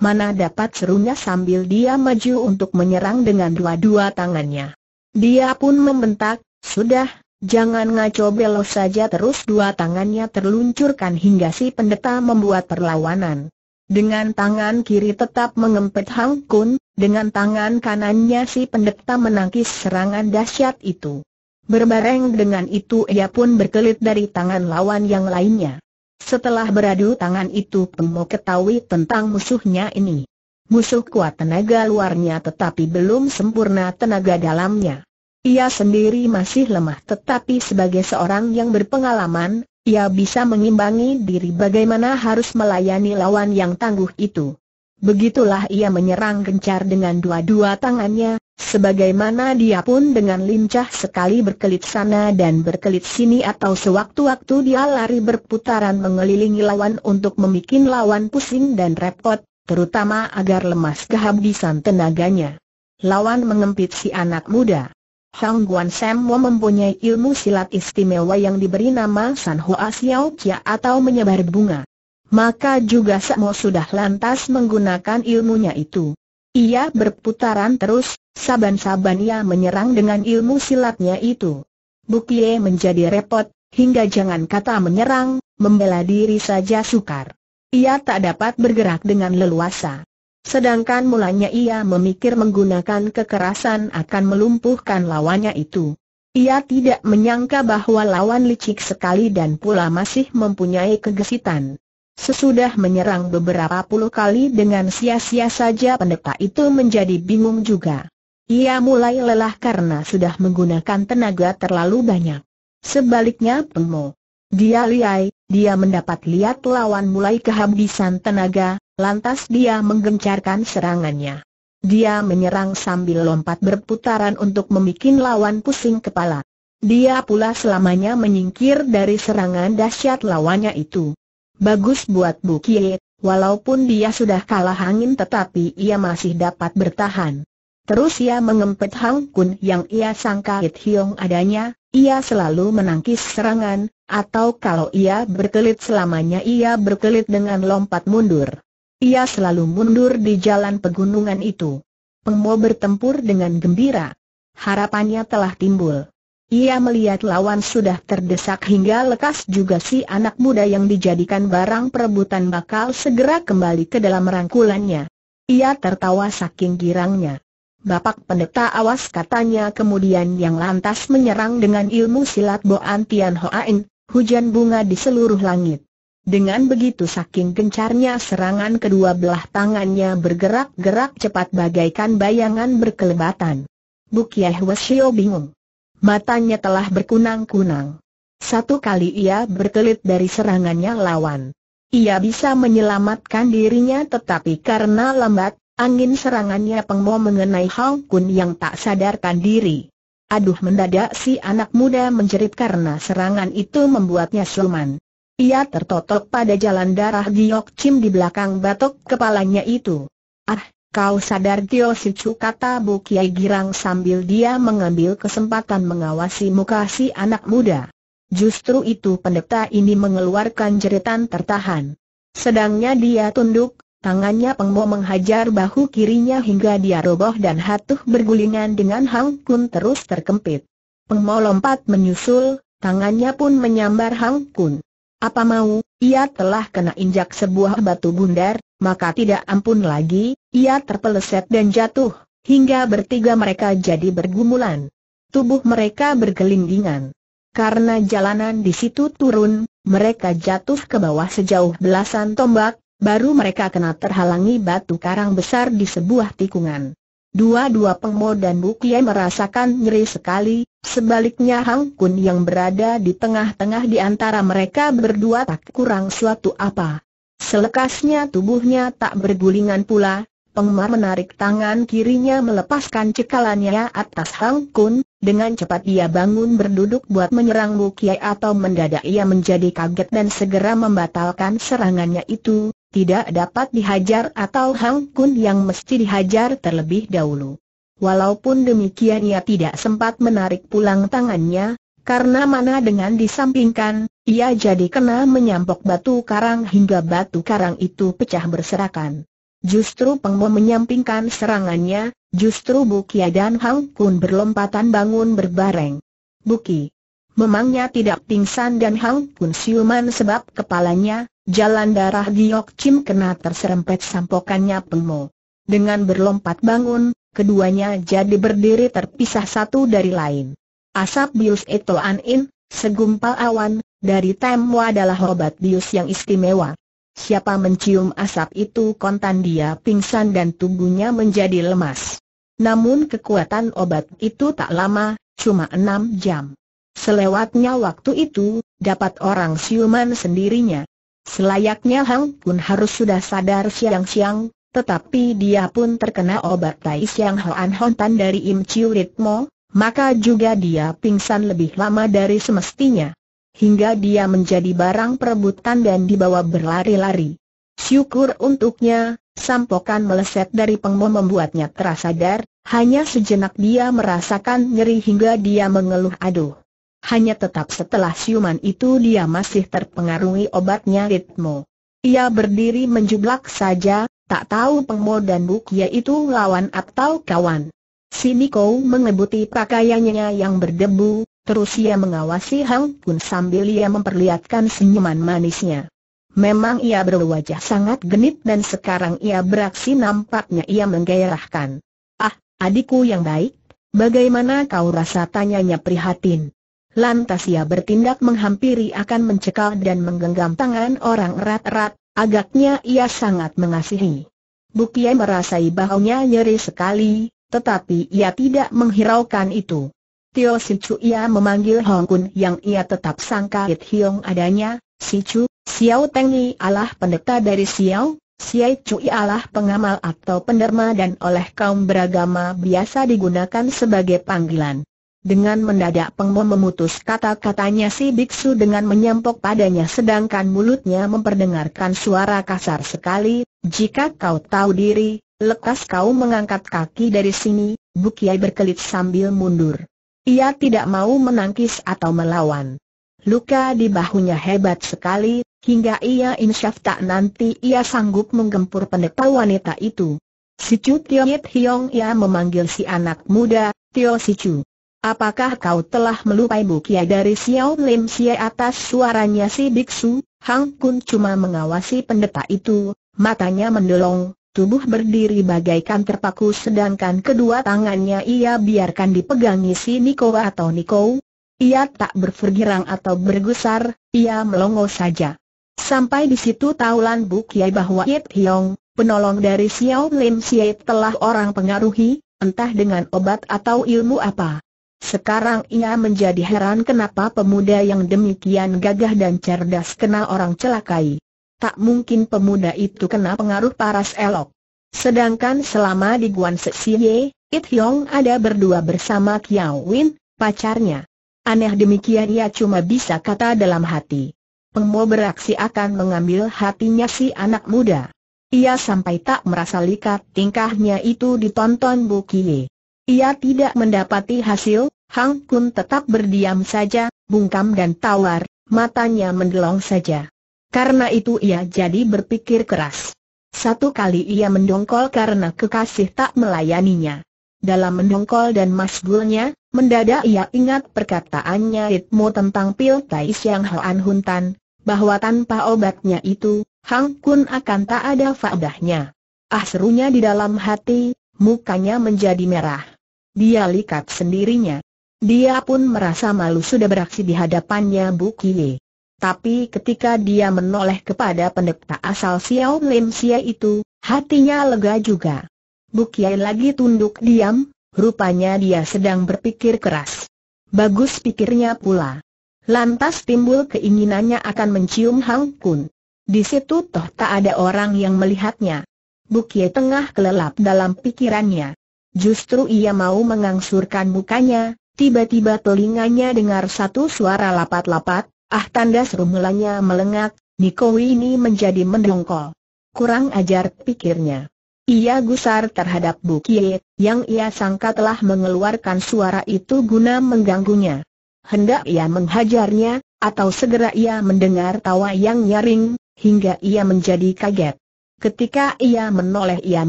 Mana dapat serunya sambil dia maju untuk menyerang dengan dua-dua tangannya. Dia pun membentak, sudah, jangan ngaco belok saja terus dua tangannya terluncurkan hingga si pendeta membuat perlawanan. Dengan tangan kiri tetap mengempet Hang Kun, dengan tangan kanannya si pendeta menangkis serangan dahsyat itu. Berbareng dengan itu ia pun berkelit dari tangan lawan yang lainnya. Setelah beradu tangan itu Pemo ketahui tentang musuhnya ini. Musuh kuat tenaga luarnya tetapi belum sempurna tenaga dalamnya. Ia sendiri masih lemah tetapi sebagai seorang yang berpengalaman, ia bisa mengimbangi diri bagaimana harus melayani lawan yang tangguh itu. Begitulah ia menyerang gencar dengan dua-dua tangannya, sebagaimana dia pun dengan lincah sekali berkelit sana dan berkelit sini atau sewaktu-waktu dia lari berputaran mengelilingi lawan untuk memikin lawan pusing dan repot, terutama agar lemas kehabisan tenaganya. Lawan mengempit si anak muda. Hang Guan Sam Wo mempunyai ilmu silat istimewa yang diberi nama San Hoa Xiao Kia atau menyebar bunga. Maka juga Sam Wo sudah lantas menggunakan ilmunya itu. Ia berputaran terus, saban-saban ia menyerang dengan ilmu silatnya itu. Bukie menjadi repot, hingga jangan kata menyerang, membela diri saja sukar. Ia tak dapat bergerak dengan leluasa. Sedangkan mulanya ia memikir menggunakan kekerasan akan melumpuhkan lawannya itu. Ia tidak menyangka bahwa lawan licik sekali dan pula masih mempunyai kegesitan. Sesudah menyerang beberapa puluh kali dengan sia-sia saja pendeta itu menjadi bingung juga. Ia mulai lelah karena sudah menggunakan tenaga terlalu banyak. Sebaliknya Pengmo. Dia liai, dia mendapat lihat lawan mulai kehabisan tenaga, Lantas dia menggencarkan serangannya. Dia menyerang sambil lompat berputaran untuk memikin lawan pusing kepala. Dia pula selamanya menyingkir dari serangan dahsyat lawannya itu. Bagus buat Bu Kie, walaupun dia sudah kalah angin tetapi ia masih dapat bertahan. Terus ia mengempet Hang Kun yang ia sangka It Hiong adanya, ia selalu menangkis serangan, atau kalau ia berkelit selamanya ia berkelit dengan lompat mundur. Ia selalu mundur di jalan pegunungan itu. Pengmo bertempur dengan gembira. Harapannya telah timbul. Ia melihat lawan sudah terdesak hingga lekas juga si anak muda yang dijadikan barang perebutan bakal segera kembali ke dalam rangkulannya. Ia tertawa saking girangnya. Bapak pendeta awas katanya kemudian yang lantas menyerang dengan ilmu silat Boan Tian Hoain, hujan bunga di seluruh langit. Dengan begitu saking gencarnya serangan kedua belah tangannya bergerak-gerak cepat bagaikan bayangan berkelebatan. Bukyeh Wesio bingung. Matanya telah berkunang-kunang. Satu kali ia berkelit dari serangannya lawan. Ia bisa menyelamatkan dirinya tetapi karena lambat, angin serangannya pengmo mengenai Hong Kun yang tak sadarkan diri. Aduh mendadak si anak muda menjerit karena serangan itu membuatnya suman. Ia tertotok pada jalan darah Giok Chim di belakang batok kepalanya itu. Ah, kau sadar Tio Sicu kata Bu Kiai Girang sambil dia mengambil kesempatan mengawasi muka si anak muda. Justru itu pendeta ini mengeluarkan jeritan tertahan. Sedangnya dia tunduk, tangannya pengmo menghajar bahu kirinya hingga dia roboh dan hatuh bergulingan dengan Hang Kun terus terkempit. Pengmo lompat menyusul, tangannya pun menyambar Hang Kun. Apa mau, ia telah kena injak sebuah batu bundar, maka tidak ampun lagi, ia terpeleset dan jatuh, hingga bertiga mereka jadi bergumulan. Tubuh mereka bergelindingan. Karena jalanan di situ turun, mereka jatuh ke bawah sejauh belasan tombak, baru mereka kena terhalangi batu karang besar di sebuah tikungan. Dua-dua Pengmo dan bukia merasakan nyeri sekali, sebaliknya Hang Kun yang berada di tengah-tengah di antara mereka berdua tak kurang suatu apa. Selekasnya tubuhnya tak bergulingan pula, Pengmar menarik tangan kirinya melepaskan cekalannya atas Hang Kun, dengan cepat ia bangun berduduk buat menyerang Kiai atau mendadak ia menjadi kaget dan segera membatalkan serangannya itu, tidak dapat dihajar atau Hang Kun yang mesti dihajar terlebih dahulu. Walaupun demikian ia tidak sempat menarik pulang tangannya, karena mana dengan disampingkan, ia jadi kena menyampok batu karang hingga batu karang itu pecah berserakan. Justru Pengmo menyampingkan serangannya, justru Bukia dan Hang Kun berlompatan bangun berbareng. Buki memangnya tidak pingsan dan Hang Kun siuman sebab kepalanya, jalan darah Giok Chim kena terserempet sampokannya Pengmo. Dengan berlompat bangun, keduanya jadi berdiri terpisah satu dari lain. Asap bius Eto Anin, segumpal awan, dari Temu adalah obat bius yang istimewa. Siapa mencium asap itu kontan dia pingsan dan tubuhnya menjadi lemas. Namun kekuatan obat itu tak lama, cuma enam jam. Selewatnya waktu itu, dapat orang siuman sendirinya. Selayaknya Hang Kun harus sudah sadar siang-siang, tetapi dia pun terkena obat tai siang Hoan Hontan dari Im Chiu Ritmo, maka juga dia pingsan lebih lama dari semestinya hingga dia menjadi barang perebutan dan dibawa berlari-lari. Syukur untuknya, sampokan meleset dari pengmo membuatnya terasa dar. hanya sejenak dia merasakan nyeri hingga dia mengeluh aduh. Hanya tetap setelah siuman itu dia masih terpengaruhi obatnya ritmo. Ia berdiri menjublak saja, tak tahu pengmo dan bukia itu lawan atau kawan. Si kau mengebuti pakaiannya yang berdebu, Terus ia mengawasi Hang Kun sambil ia memperlihatkan senyuman manisnya. Memang ia berwajah sangat genit dan sekarang ia beraksi nampaknya ia menggairahkan. Ah, adikku yang baik, bagaimana kau rasa tanyanya prihatin? Lantas ia bertindak menghampiri akan mencekal dan menggenggam tangan orang erat-erat, agaknya ia sangat mengasihi. Bukia merasai bahunya nyeri sekali, tetapi ia tidak menghiraukan itu. Tio Si Chu ia memanggil Hong Kun yang ia tetap sangka It Hiong adanya, Si Chu, Xiao Teng Ni alah pendeta dari Xiao, Siai Cui ialah pengamal atau penderma dan oleh kaum beragama biasa digunakan sebagai panggilan. Dengan mendadak Pengmo memutus kata-katanya si biksu dengan menyampok padanya sedangkan mulutnya memperdengarkan suara kasar sekali, jika kau tahu diri, lekas kau mengangkat kaki dari sini, Bukiai berkelit sambil mundur. Ia tidak mau menangkis atau melawan. Luka di bahunya hebat sekali, hingga ia insyaf tak nanti ia sanggup menggempur pendeta wanita itu. Si Chu Yit Hiong ia memanggil si anak muda, Tio Si Chu. Apakah kau telah melupai bukia dari Xiao Lim Si atas suaranya si biksu? Hang Kun cuma mengawasi pendeta itu, matanya mendelong, Tubuh berdiri bagaikan terpaku sedangkan kedua tangannya ia biarkan dipegangi si Niko atau Niko. Ia tak berfergirang atau bergusar, ia melongo saja. Sampai di situ Taulan buk ya bahwa Yip Hiong, penolong dari Xiao Lim Siai telah orang pengaruhi, entah dengan obat atau ilmu apa. Sekarang ia menjadi heran kenapa pemuda yang demikian gagah dan cerdas kena orang celakai tak mungkin pemuda itu kena pengaruh paras elok. Sedangkan selama di Guan Sesie, It Hyong ada berdua bersama Kiao Win, pacarnya. Aneh demikian ia cuma bisa kata dalam hati. Pengmo beraksi akan mengambil hatinya si anak muda. Ia sampai tak merasa likat tingkahnya itu ditonton Bu Kie. Ia tidak mendapati hasil, Hang Kun tetap berdiam saja, bungkam dan tawar, matanya mendelong saja. Karena itu ia jadi berpikir keras. Satu kali ia mendongkol karena kekasih tak melayaninya. Dalam mendongkol dan masgulnya, mendadak ia ingat perkataannya Ritmo tentang pil Tai yang Hoan Huntan, bahwa tanpa obatnya itu, Hang Kun akan tak ada faedahnya. Ah serunya di dalam hati, mukanya menjadi merah. Dia likat sendirinya. Dia pun merasa malu sudah beraksi di hadapannya Bu Kie. Tapi ketika dia menoleh kepada pendeta asal Xiao Lim Xie itu, hatinya lega juga. Bukiai lagi tunduk diam, rupanya dia sedang berpikir keras. Bagus pikirnya pula. Lantas timbul keinginannya akan mencium Hang Kun. Di situ toh tak ada orang yang melihatnya. Bukiai tengah kelelap dalam pikirannya. Justru ia mau mengangsurkan mukanya, tiba-tiba telinganya dengar satu suara lapat-lapat, Ah tanda seru mulanya melengak, Niko ini menjadi mendongkol. Kurang ajar pikirnya. Ia gusar terhadap Bukie, yang ia sangka telah mengeluarkan suara itu guna mengganggunya. Hendak ia menghajarnya, atau segera ia mendengar tawa yang nyaring, hingga ia menjadi kaget. Ketika ia menoleh ia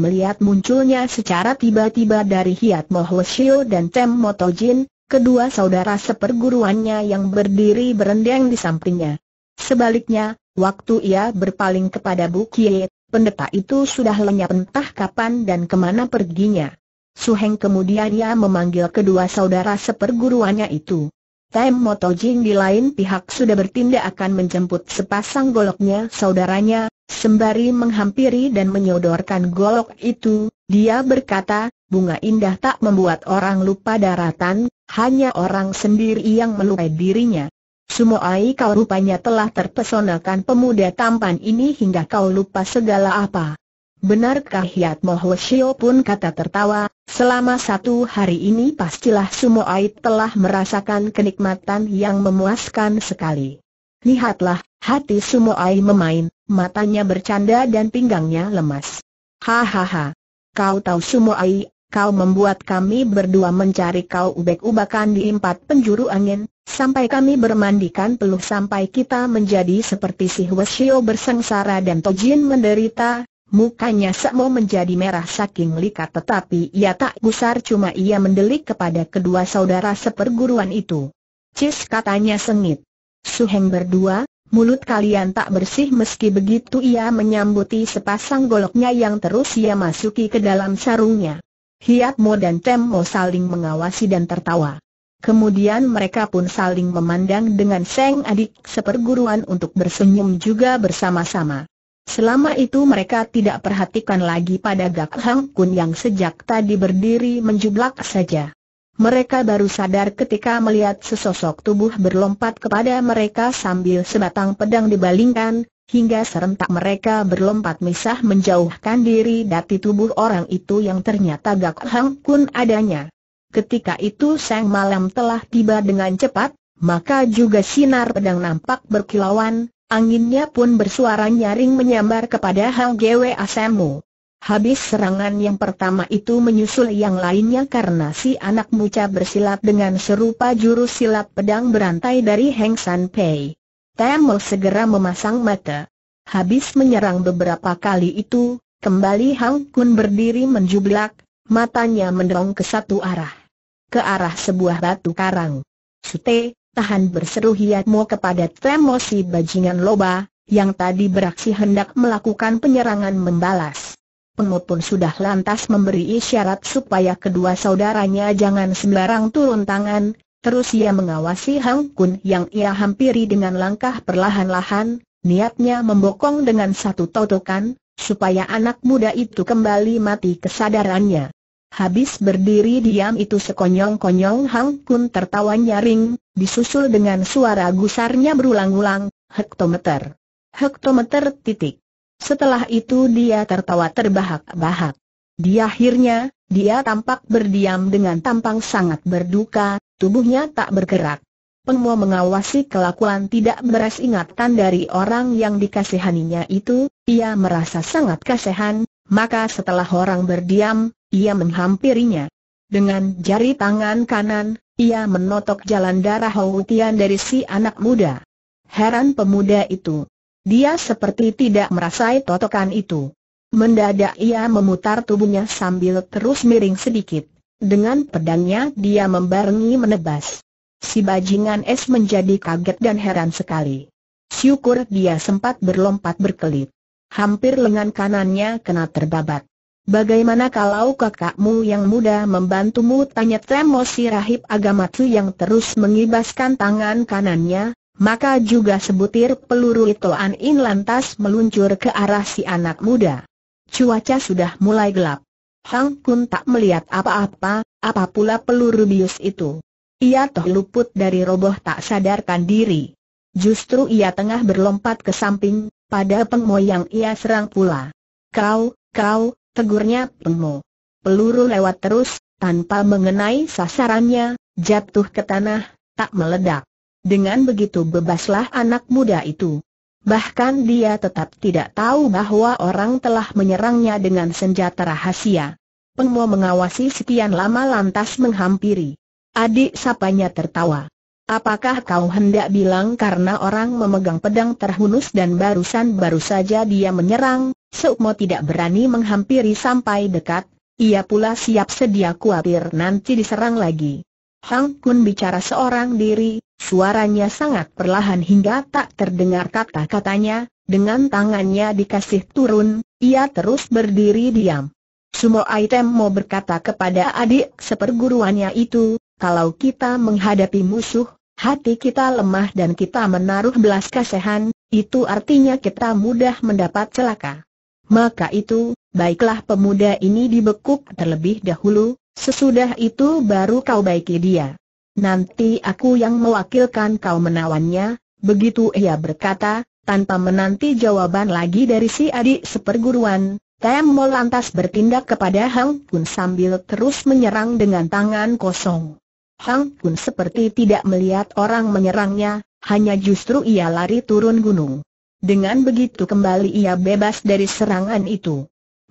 melihat munculnya secara tiba-tiba dari Hiat Mohoshio dan Tem Motojin, kedua saudara seperguruannya yang berdiri berendang di sampingnya. Sebaliknya, waktu ia berpaling kepada Bu Kie, pendeta itu sudah lenyap entah kapan dan kemana perginya. Suheng kemudian ia memanggil kedua saudara seperguruannya itu. Tem Moto Jing di lain pihak sudah bertindak akan menjemput sepasang goloknya saudaranya, Sembari menghampiri dan menyodorkan golok itu, dia berkata, bunga indah tak membuat orang lupa daratan, hanya orang sendiri yang melupai dirinya. Sumoai kau rupanya telah terpesonakan pemuda tampan ini hingga kau lupa segala apa. Benarkah Hiat Mohoshio pun kata tertawa, selama satu hari ini pastilah semua Sumoai telah merasakan kenikmatan yang memuaskan sekali. Lihatlah, hati sumo ai memain, matanya bercanda dan pinggangnya lemas. Hahaha. Kau tahu sumo ai, kau membuat kami berdua mencari kau ubek-ubakan di empat penjuru angin, sampai kami bermandikan peluh sampai kita menjadi seperti si Huesio bersengsara dan Tojin menderita, Mukanya Sakmo menjadi merah saking likat tetapi ia tak gusar cuma ia mendelik kepada kedua saudara seperguruan itu. Cis katanya sengit. Suheng berdua, mulut kalian tak bersih meski begitu ia menyambuti sepasang goloknya yang terus ia masuki ke dalam sarungnya. Hiat Mo dan Tem Mo saling mengawasi dan tertawa. Kemudian mereka pun saling memandang dengan Seng adik seperguruan untuk bersenyum juga bersama-sama. Selama itu mereka tidak perhatikan lagi pada Gak Hang Kun yang sejak tadi berdiri menjublak saja. Mereka baru sadar ketika melihat sesosok tubuh berlompat kepada mereka sambil sebatang pedang dibalingkan, hingga serentak mereka berlompat misah menjauhkan diri dari tubuh orang itu yang ternyata Gak Hang Kun adanya. Ketika itu sang malam telah tiba dengan cepat, maka juga sinar pedang nampak berkilauan, anginnya pun bersuara nyaring menyambar kepada Hang Gwe Asemu. Habis serangan yang pertama itu menyusul yang lainnya karena si anak muda bersilat dengan serupa jurus silat pedang berantai dari Heng San Pei. Temo segera memasang mata. Habis menyerang beberapa kali itu, kembali Hang Kun berdiri menjublak, matanya mendorong ke satu arah. Ke arah sebuah batu karang. Sute, tahan berseru hiatmu kepada Temo si bajingan loba, yang tadi beraksi hendak melakukan penyerangan membalas. Pengu pun sudah lantas memberi isyarat supaya kedua saudaranya jangan sembarang turun tangan, terus ia mengawasi Hang Kun yang ia hampiri dengan langkah perlahan-lahan, niatnya membokong dengan satu totokan, supaya anak muda itu kembali mati kesadarannya. Habis berdiri diam itu sekonyong-konyong Hang Kun tertawa nyaring, disusul dengan suara gusarnya berulang-ulang, hektometer. Hektometer titik. Setelah itu dia tertawa terbahak-bahak. Di akhirnya, dia tampak berdiam dengan tampang sangat berduka, tubuhnya tak bergerak. Pengmo mengawasi kelakuan tidak beres ingatan dari orang yang dikasihaninya itu, ia merasa sangat kasihan, maka setelah orang berdiam, ia menghampirinya. Dengan jari tangan kanan, ia menotok jalan darah Hou dari si anak muda. Heran pemuda itu. Dia seperti tidak merasai totokan itu. Mendadak ia memutar tubuhnya sambil terus miring sedikit. Dengan pedangnya dia membarengi menebas. Si bajingan es menjadi kaget dan heran sekali. Syukur dia sempat berlompat berkelit. Hampir lengan kanannya kena terbabat. Bagaimana kalau kakakmu yang muda membantumu? Tanya tremosi rahib agamatsu yang terus mengibaskan tangan kanannya, maka juga sebutir peluru Itoan In lantas meluncur ke arah si anak muda. Cuaca sudah mulai gelap. Hang Kun tak melihat apa-apa, apa pula peluru bius itu. Ia toh luput dari roboh tak sadarkan diri. Justru ia tengah berlompat ke samping, pada Pengmo yang ia serang pula. Kau, kau, tegurnya Pengmo. Peluru lewat terus, tanpa mengenai sasarannya, jatuh ke tanah, tak meledak. Dengan begitu bebaslah anak muda itu. Bahkan dia tetap tidak tahu bahwa orang telah menyerangnya dengan senjata rahasia. Pengmo mengawasi sekian lama lantas menghampiri. Adik sapanya tertawa. Apakah kau hendak bilang karena orang memegang pedang terhunus dan barusan baru saja dia menyerang, Sukmo tidak berani menghampiri sampai dekat, ia pula siap sedia khawatir nanti diserang lagi. Hang Kun bicara seorang diri, suaranya sangat perlahan hingga tak terdengar kata-katanya, dengan tangannya dikasih turun, ia terus berdiri diam. Semua Item mau berkata kepada adik seperguruannya itu, kalau kita menghadapi musuh, hati kita lemah dan kita menaruh belas kasihan, itu artinya kita mudah mendapat celaka. Maka itu, baiklah pemuda ini dibekuk terlebih dahulu, Sesudah itu baru kau baiki dia. Nanti aku yang mewakilkan kau menawannya, begitu ia berkata, tanpa menanti jawaban lagi dari si adik seperguruan, Temo lantas bertindak kepada Hang Kun sambil terus menyerang dengan tangan kosong. Hang Kun seperti tidak melihat orang menyerangnya, hanya justru ia lari turun gunung. Dengan begitu kembali ia bebas dari serangan itu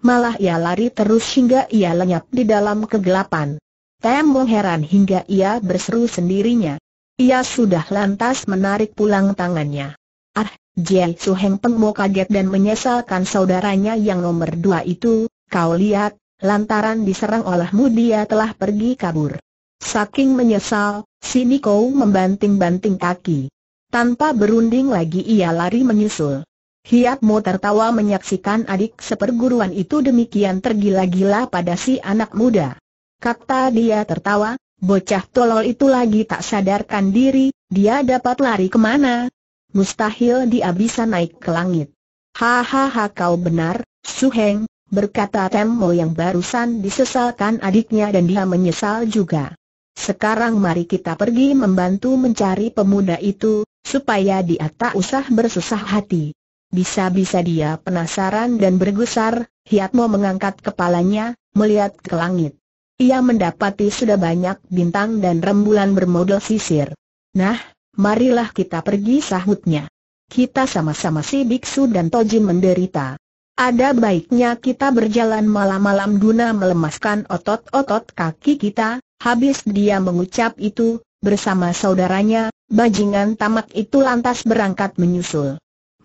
malah ia lari terus hingga ia lenyap di dalam kegelapan. Tembong heran hingga ia berseru sendirinya. Ia sudah lantas menarik pulang tangannya. Ah, Jie Su Heng Pengmo kaget dan menyesalkan saudaranya yang nomor dua itu, kau lihat, lantaran diserang olehmu dia telah pergi kabur. Saking menyesal, si Niko membanting-banting kaki. Tanpa berunding lagi ia lari menyusul. Hiapmu tertawa menyaksikan adik seperguruan itu demikian tergila-gila pada si anak muda. Kata dia tertawa, bocah tolol itu lagi tak sadarkan diri, dia dapat lari kemana? Mustahil dia bisa naik ke langit. Hahaha kau benar, Suheng, berkata Temmo yang barusan disesalkan adiknya dan dia menyesal juga. Sekarang mari kita pergi membantu mencari pemuda itu, supaya dia tak usah bersusah hati. Bisa-bisa dia penasaran dan bergusar, Hiatmo mengangkat kepalanya, melihat ke langit. Ia mendapati sudah banyak bintang dan rembulan bermodel sisir. Nah, marilah kita pergi sahutnya. Kita sama-sama si biksu dan tojin menderita. Ada baiknya kita berjalan malam-malam guna melemaskan otot-otot kaki kita, habis dia mengucap itu, bersama saudaranya, bajingan tamak itu lantas berangkat menyusul.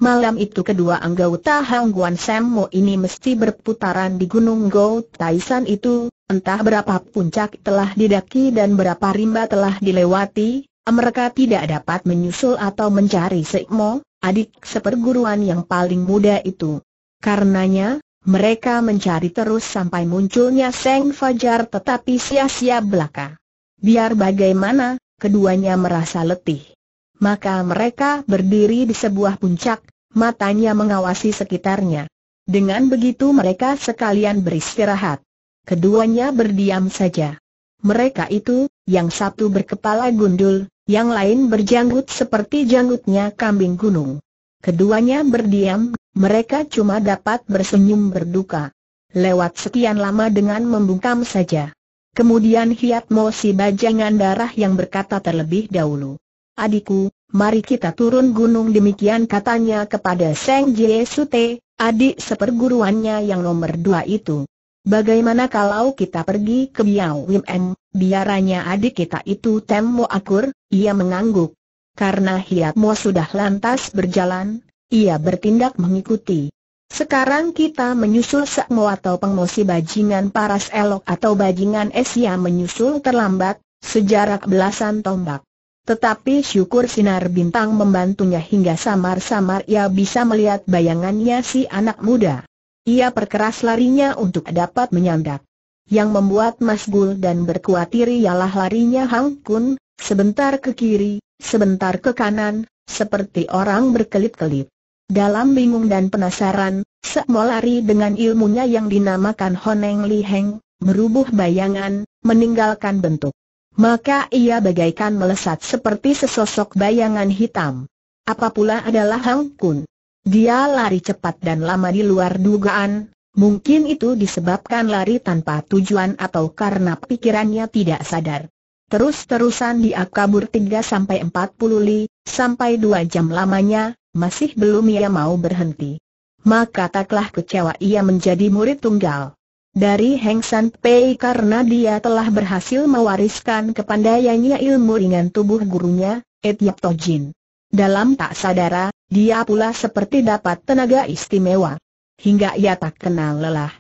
Malam itu kedua anggota Hang Guan Mo ini mesti berputaran di Gunung Go Taisan itu, entah berapa puncak telah didaki dan berapa rimba telah dilewati, mereka tidak dapat menyusul atau mencari Sekmo, adik seperguruan yang paling muda itu. Karenanya, mereka mencari terus sampai munculnya Seng Fajar tetapi sia-sia belaka. Biar bagaimana, keduanya merasa letih maka mereka berdiri di sebuah puncak, matanya mengawasi sekitarnya. Dengan begitu mereka sekalian beristirahat. Keduanya berdiam saja. Mereka itu, yang satu berkepala gundul, yang lain berjanggut seperti janggutnya kambing gunung. Keduanya berdiam, mereka cuma dapat bersenyum berduka. Lewat sekian lama dengan membungkam saja. Kemudian Hiat mosi bajangan darah yang berkata terlebih dahulu adikku, mari kita turun gunung demikian katanya kepada Seng Jie Sute, adik seperguruannya yang nomor dua itu. Bagaimana kalau kita pergi ke Biao Wim Eng, biaranya adik kita itu temo akur, ia mengangguk. Karena Hiat Mo sudah lantas berjalan, ia bertindak mengikuti. Sekarang kita menyusul Sakmo atau pengmosi bajingan paras elok atau bajingan Esia menyusul terlambat, sejarak belasan tombak. Tetapi syukur sinar bintang membantunya hingga samar-samar ia bisa melihat bayangannya si anak muda. Ia perkeras larinya untuk dapat menyandak. Yang membuat Mas Gul dan berkuatir ialah larinya Hang Kun, sebentar ke kiri, sebentar ke kanan, seperti orang berkelip-kelip. Dalam bingung dan penasaran, Sekmo lari dengan ilmunya yang dinamakan Honeng Li Heng, merubuh bayangan, meninggalkan bentuk. Maka ia bagaikan melesat seperti sesosok bayangan hitam. Apa pula adalah Hang Kun? Dia lari cepat dan lama di luar dugaan, mungkin itu disebabkan lari tanpa tujuan atau karena pikirannya tidak sadar. Terus-terusan dia kabur 3 sampai 40 li, sampai 2 jam lamanya, masih belum ia mau berhenti. Maka taklah kecewa ia menjadi murid tunggal dari Heng San Pei karena dia telah berhasil mewariskan kepandaiannya ilmu ringan tubuh gurunya, Ed To Tojin. Dalam tak sadara, dia pula seperti dapat tenaga istimewa. Hingga ia tak kenal lelah.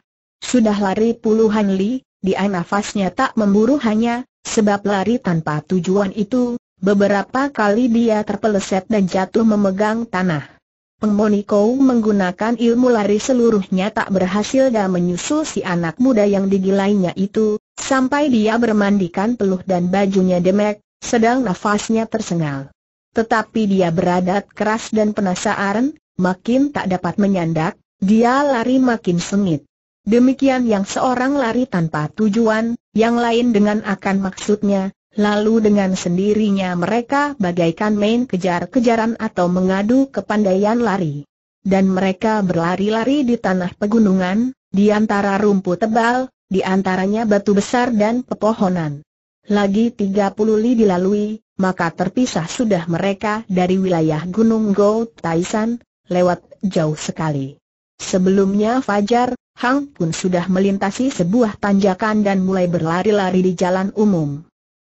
Sudah lari puluhan li, dia nafasnya tak memburu hanya, sebab lari tanpa tujuan itu, beberapa kali dia terpeleset dan jatuh memegang tanah. Pengmoniko menggunakan ilmu lari seluruhnya tak berhasil dan menyusul si anak muda yang digilainya itu, sampai dia bermandikan peluh dan bajunya demek, sedang nafasnya tersengal. Tetapi dia beradat keras dan penasaran, makin tak dapat menyandak, dia lari makin sengit. Demikian yang seorang lari tanpa tujuan, yang lain dengan akan maksudnya, Lalu dengan sendirinya mereka bagaikan main kejar-kejaran atau mengadu kepandaian lari. Dan mereka berlari-lari di tanah pegunungan, di antara rumput tebal, di antaranya batu besar dan pepohonan. Lagi tiga puluh li dilalui, maka terpisah sudah mereka dari wilayah Gunung Go Taisan, lewat jauh sekali. Sebelumnya Fajar, Hang pun sudah melintasi sebuah tanjakan dan mulai berlari-lari di jalan umum.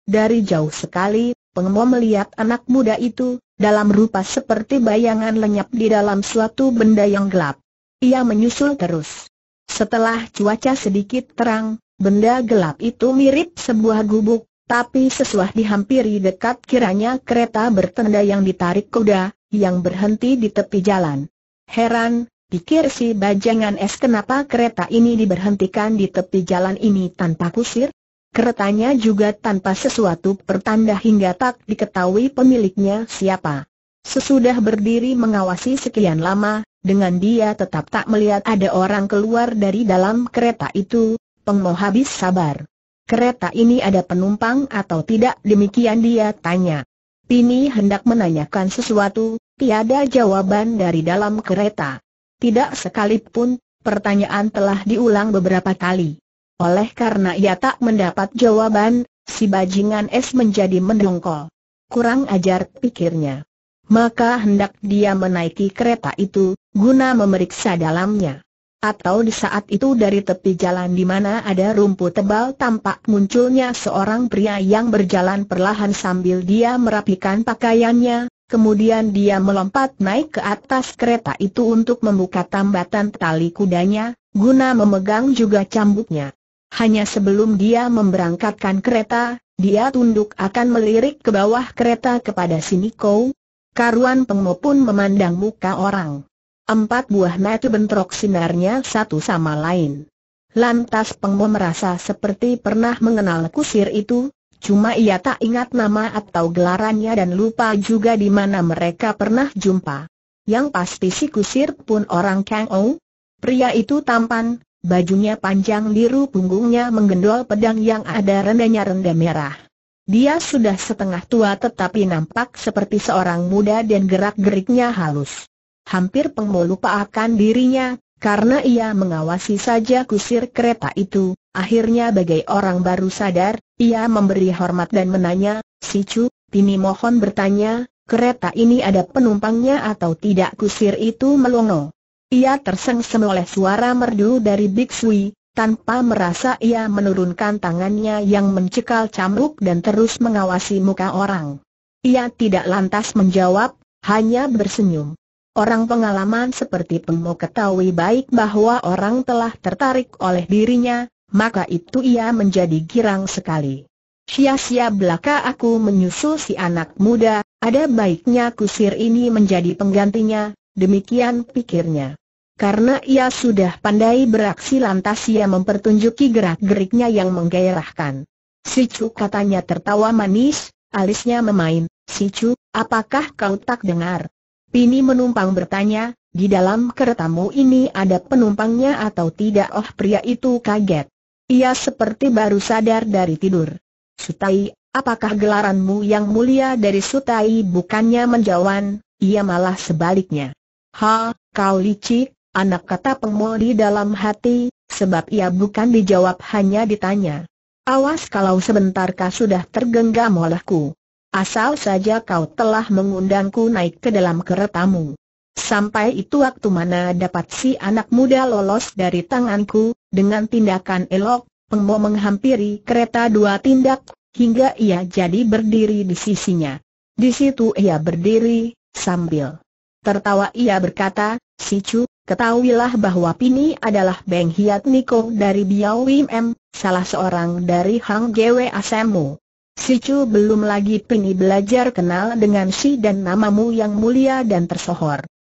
Dari jauh sekali, pengemo melihat anak muda itu, dalam rupa seperti bayangan lenyap di dalam suatu benda yang gelap. Ia menyusul terus. Setelah cuaca sedikit terang, benda gelap itu mirip sebuah gubuk, tapi sesuah dihampiri dekat kiranya kereta bertenda yang ditarik kuda, yang berhenti di tepi jalan. Heran, pikir si bajangan es kenapa kereta ini diberhentikan di tepi jalan ini tanpa kusir? Keretanya juga tanpa sesuatu pertanda hingga tak diketahui pemiliknya siapa. Sesudah berdiri mengawasi sekian lama, dengan dia tetap tak melihat ada orang keluar dari dalam kereta itu, Pengmo habis sabar. Kereta ini ada penumpang atau tidak demikian dia tanya. Pini hendak menanyakan sesuatu, tiada jawaban dari dalam kereta. Tidak sekalipun, pertanyaan telah diulang beberapa kali. Oleh karena ia tak mendapat jawaban, si bajingan es menjadi mendongkol. Kurang ajar pikirnya. Maka hendak dia menaiki kereta itu, guna memeriksa dalamnya. Atau di saat itu dari tepi jalan di mana ada rumput tebal tampak munculnya seorang pria yang berjalan perlahan sambil dia merapikan pakaiannya, kemudian dia melompat naik ke atas kereta itu untuk membuka tambatan tali kudanya, guna memegang juga cambuknya. Hanya sebelum dia memberangkatkan kereta, dia tunduk akan melirik ke bawah kereta kepada Siniko. Karuan Pengmo pun memandang muka orang. Empat buah mata bentrok sinarnya satu sama lain. Lantas Pengmo merasa seperti pernah mengenal kusir itu, cuma ia tak ingat nama atau gelarannya dan lupa juga di mana mereka pernah jumpa. Yang pasti si kusir pun orang Kang Ou. Pria itu tampan, bajunya panjang biru punggungnya menggendol pedang yang ada rendanya rendah merah. Dia sudah setengah tua tetapi nampak seperti seorang muda dan gerak-geriknya halus. Hampir lupa akan dirinya, karena ia mengawasi saja kusir kereta itu, akhirnya bagai orang baru sadar, ia memberi hormat dan menanya, Si Chu, Tini mohon bertanya, kereta ini ada penumpangnya atau tidak kusir itu melongo. Ia tersengsem oleh suara merdu dari Biksui, tanpa merasa ia menurunkan tangannya yang mencekal cambuk dan terus mengawasi muka orang. Ia tidak lantas menjawab, hanya bersenyum. Orang pengalaman seperti Pemo ketahui baik bahwa orang telah tertarik oleh dirinya, maka itu ia menjadi girang sekali. Sia-sia belaka aku menyusul si anak muda, ada baiknya kusir ini menjadi penggantinya, demikian pikirnya. Karena ia sudah pandai beraksi lantas ia mempertunjuki gerak-geriknya yang menggairahkan. Si Chu katanya tertawa manis, alisnya memain, Si Chu, apakah kau tak dengar? Pini menumpang bertanya, di dalam keretamu ini ada penumpangnya atau tidak? Oh pria itu kaget. Ia seperti baru sadar dari tidur. Sutai, apakah gelaranmu yang mulia dari Sutai bukannya menjawan, ia malah sebaliknya. Ha, kau licik, anak kata pengmol di dalam hati, sebab ia bukan dijawab hanya ditanya. Awas kalau sebentar kau sudah tergenggam olehku. Asal saja kau telah mengundangku naik ke dalam keretamu. Sampai itu waktu mana dapat si anak muda lolos dari tanganku, dengan tindakan elok, Pengmo menghampiri kereta dua tindak, hingga ia jadi berdiri di sisinya. Di situ ia berdiri, sambil Tertawa ia berkata, Si Chu, ketahuilah bahwa Pini adalah Beng Hiat Niko dari Biao Wim M, salah seorang dari Hang Gwe Asemu. Si Chu belum lagi Pini belajar kenal dengan si dan namamu yang mulia dan tersohor.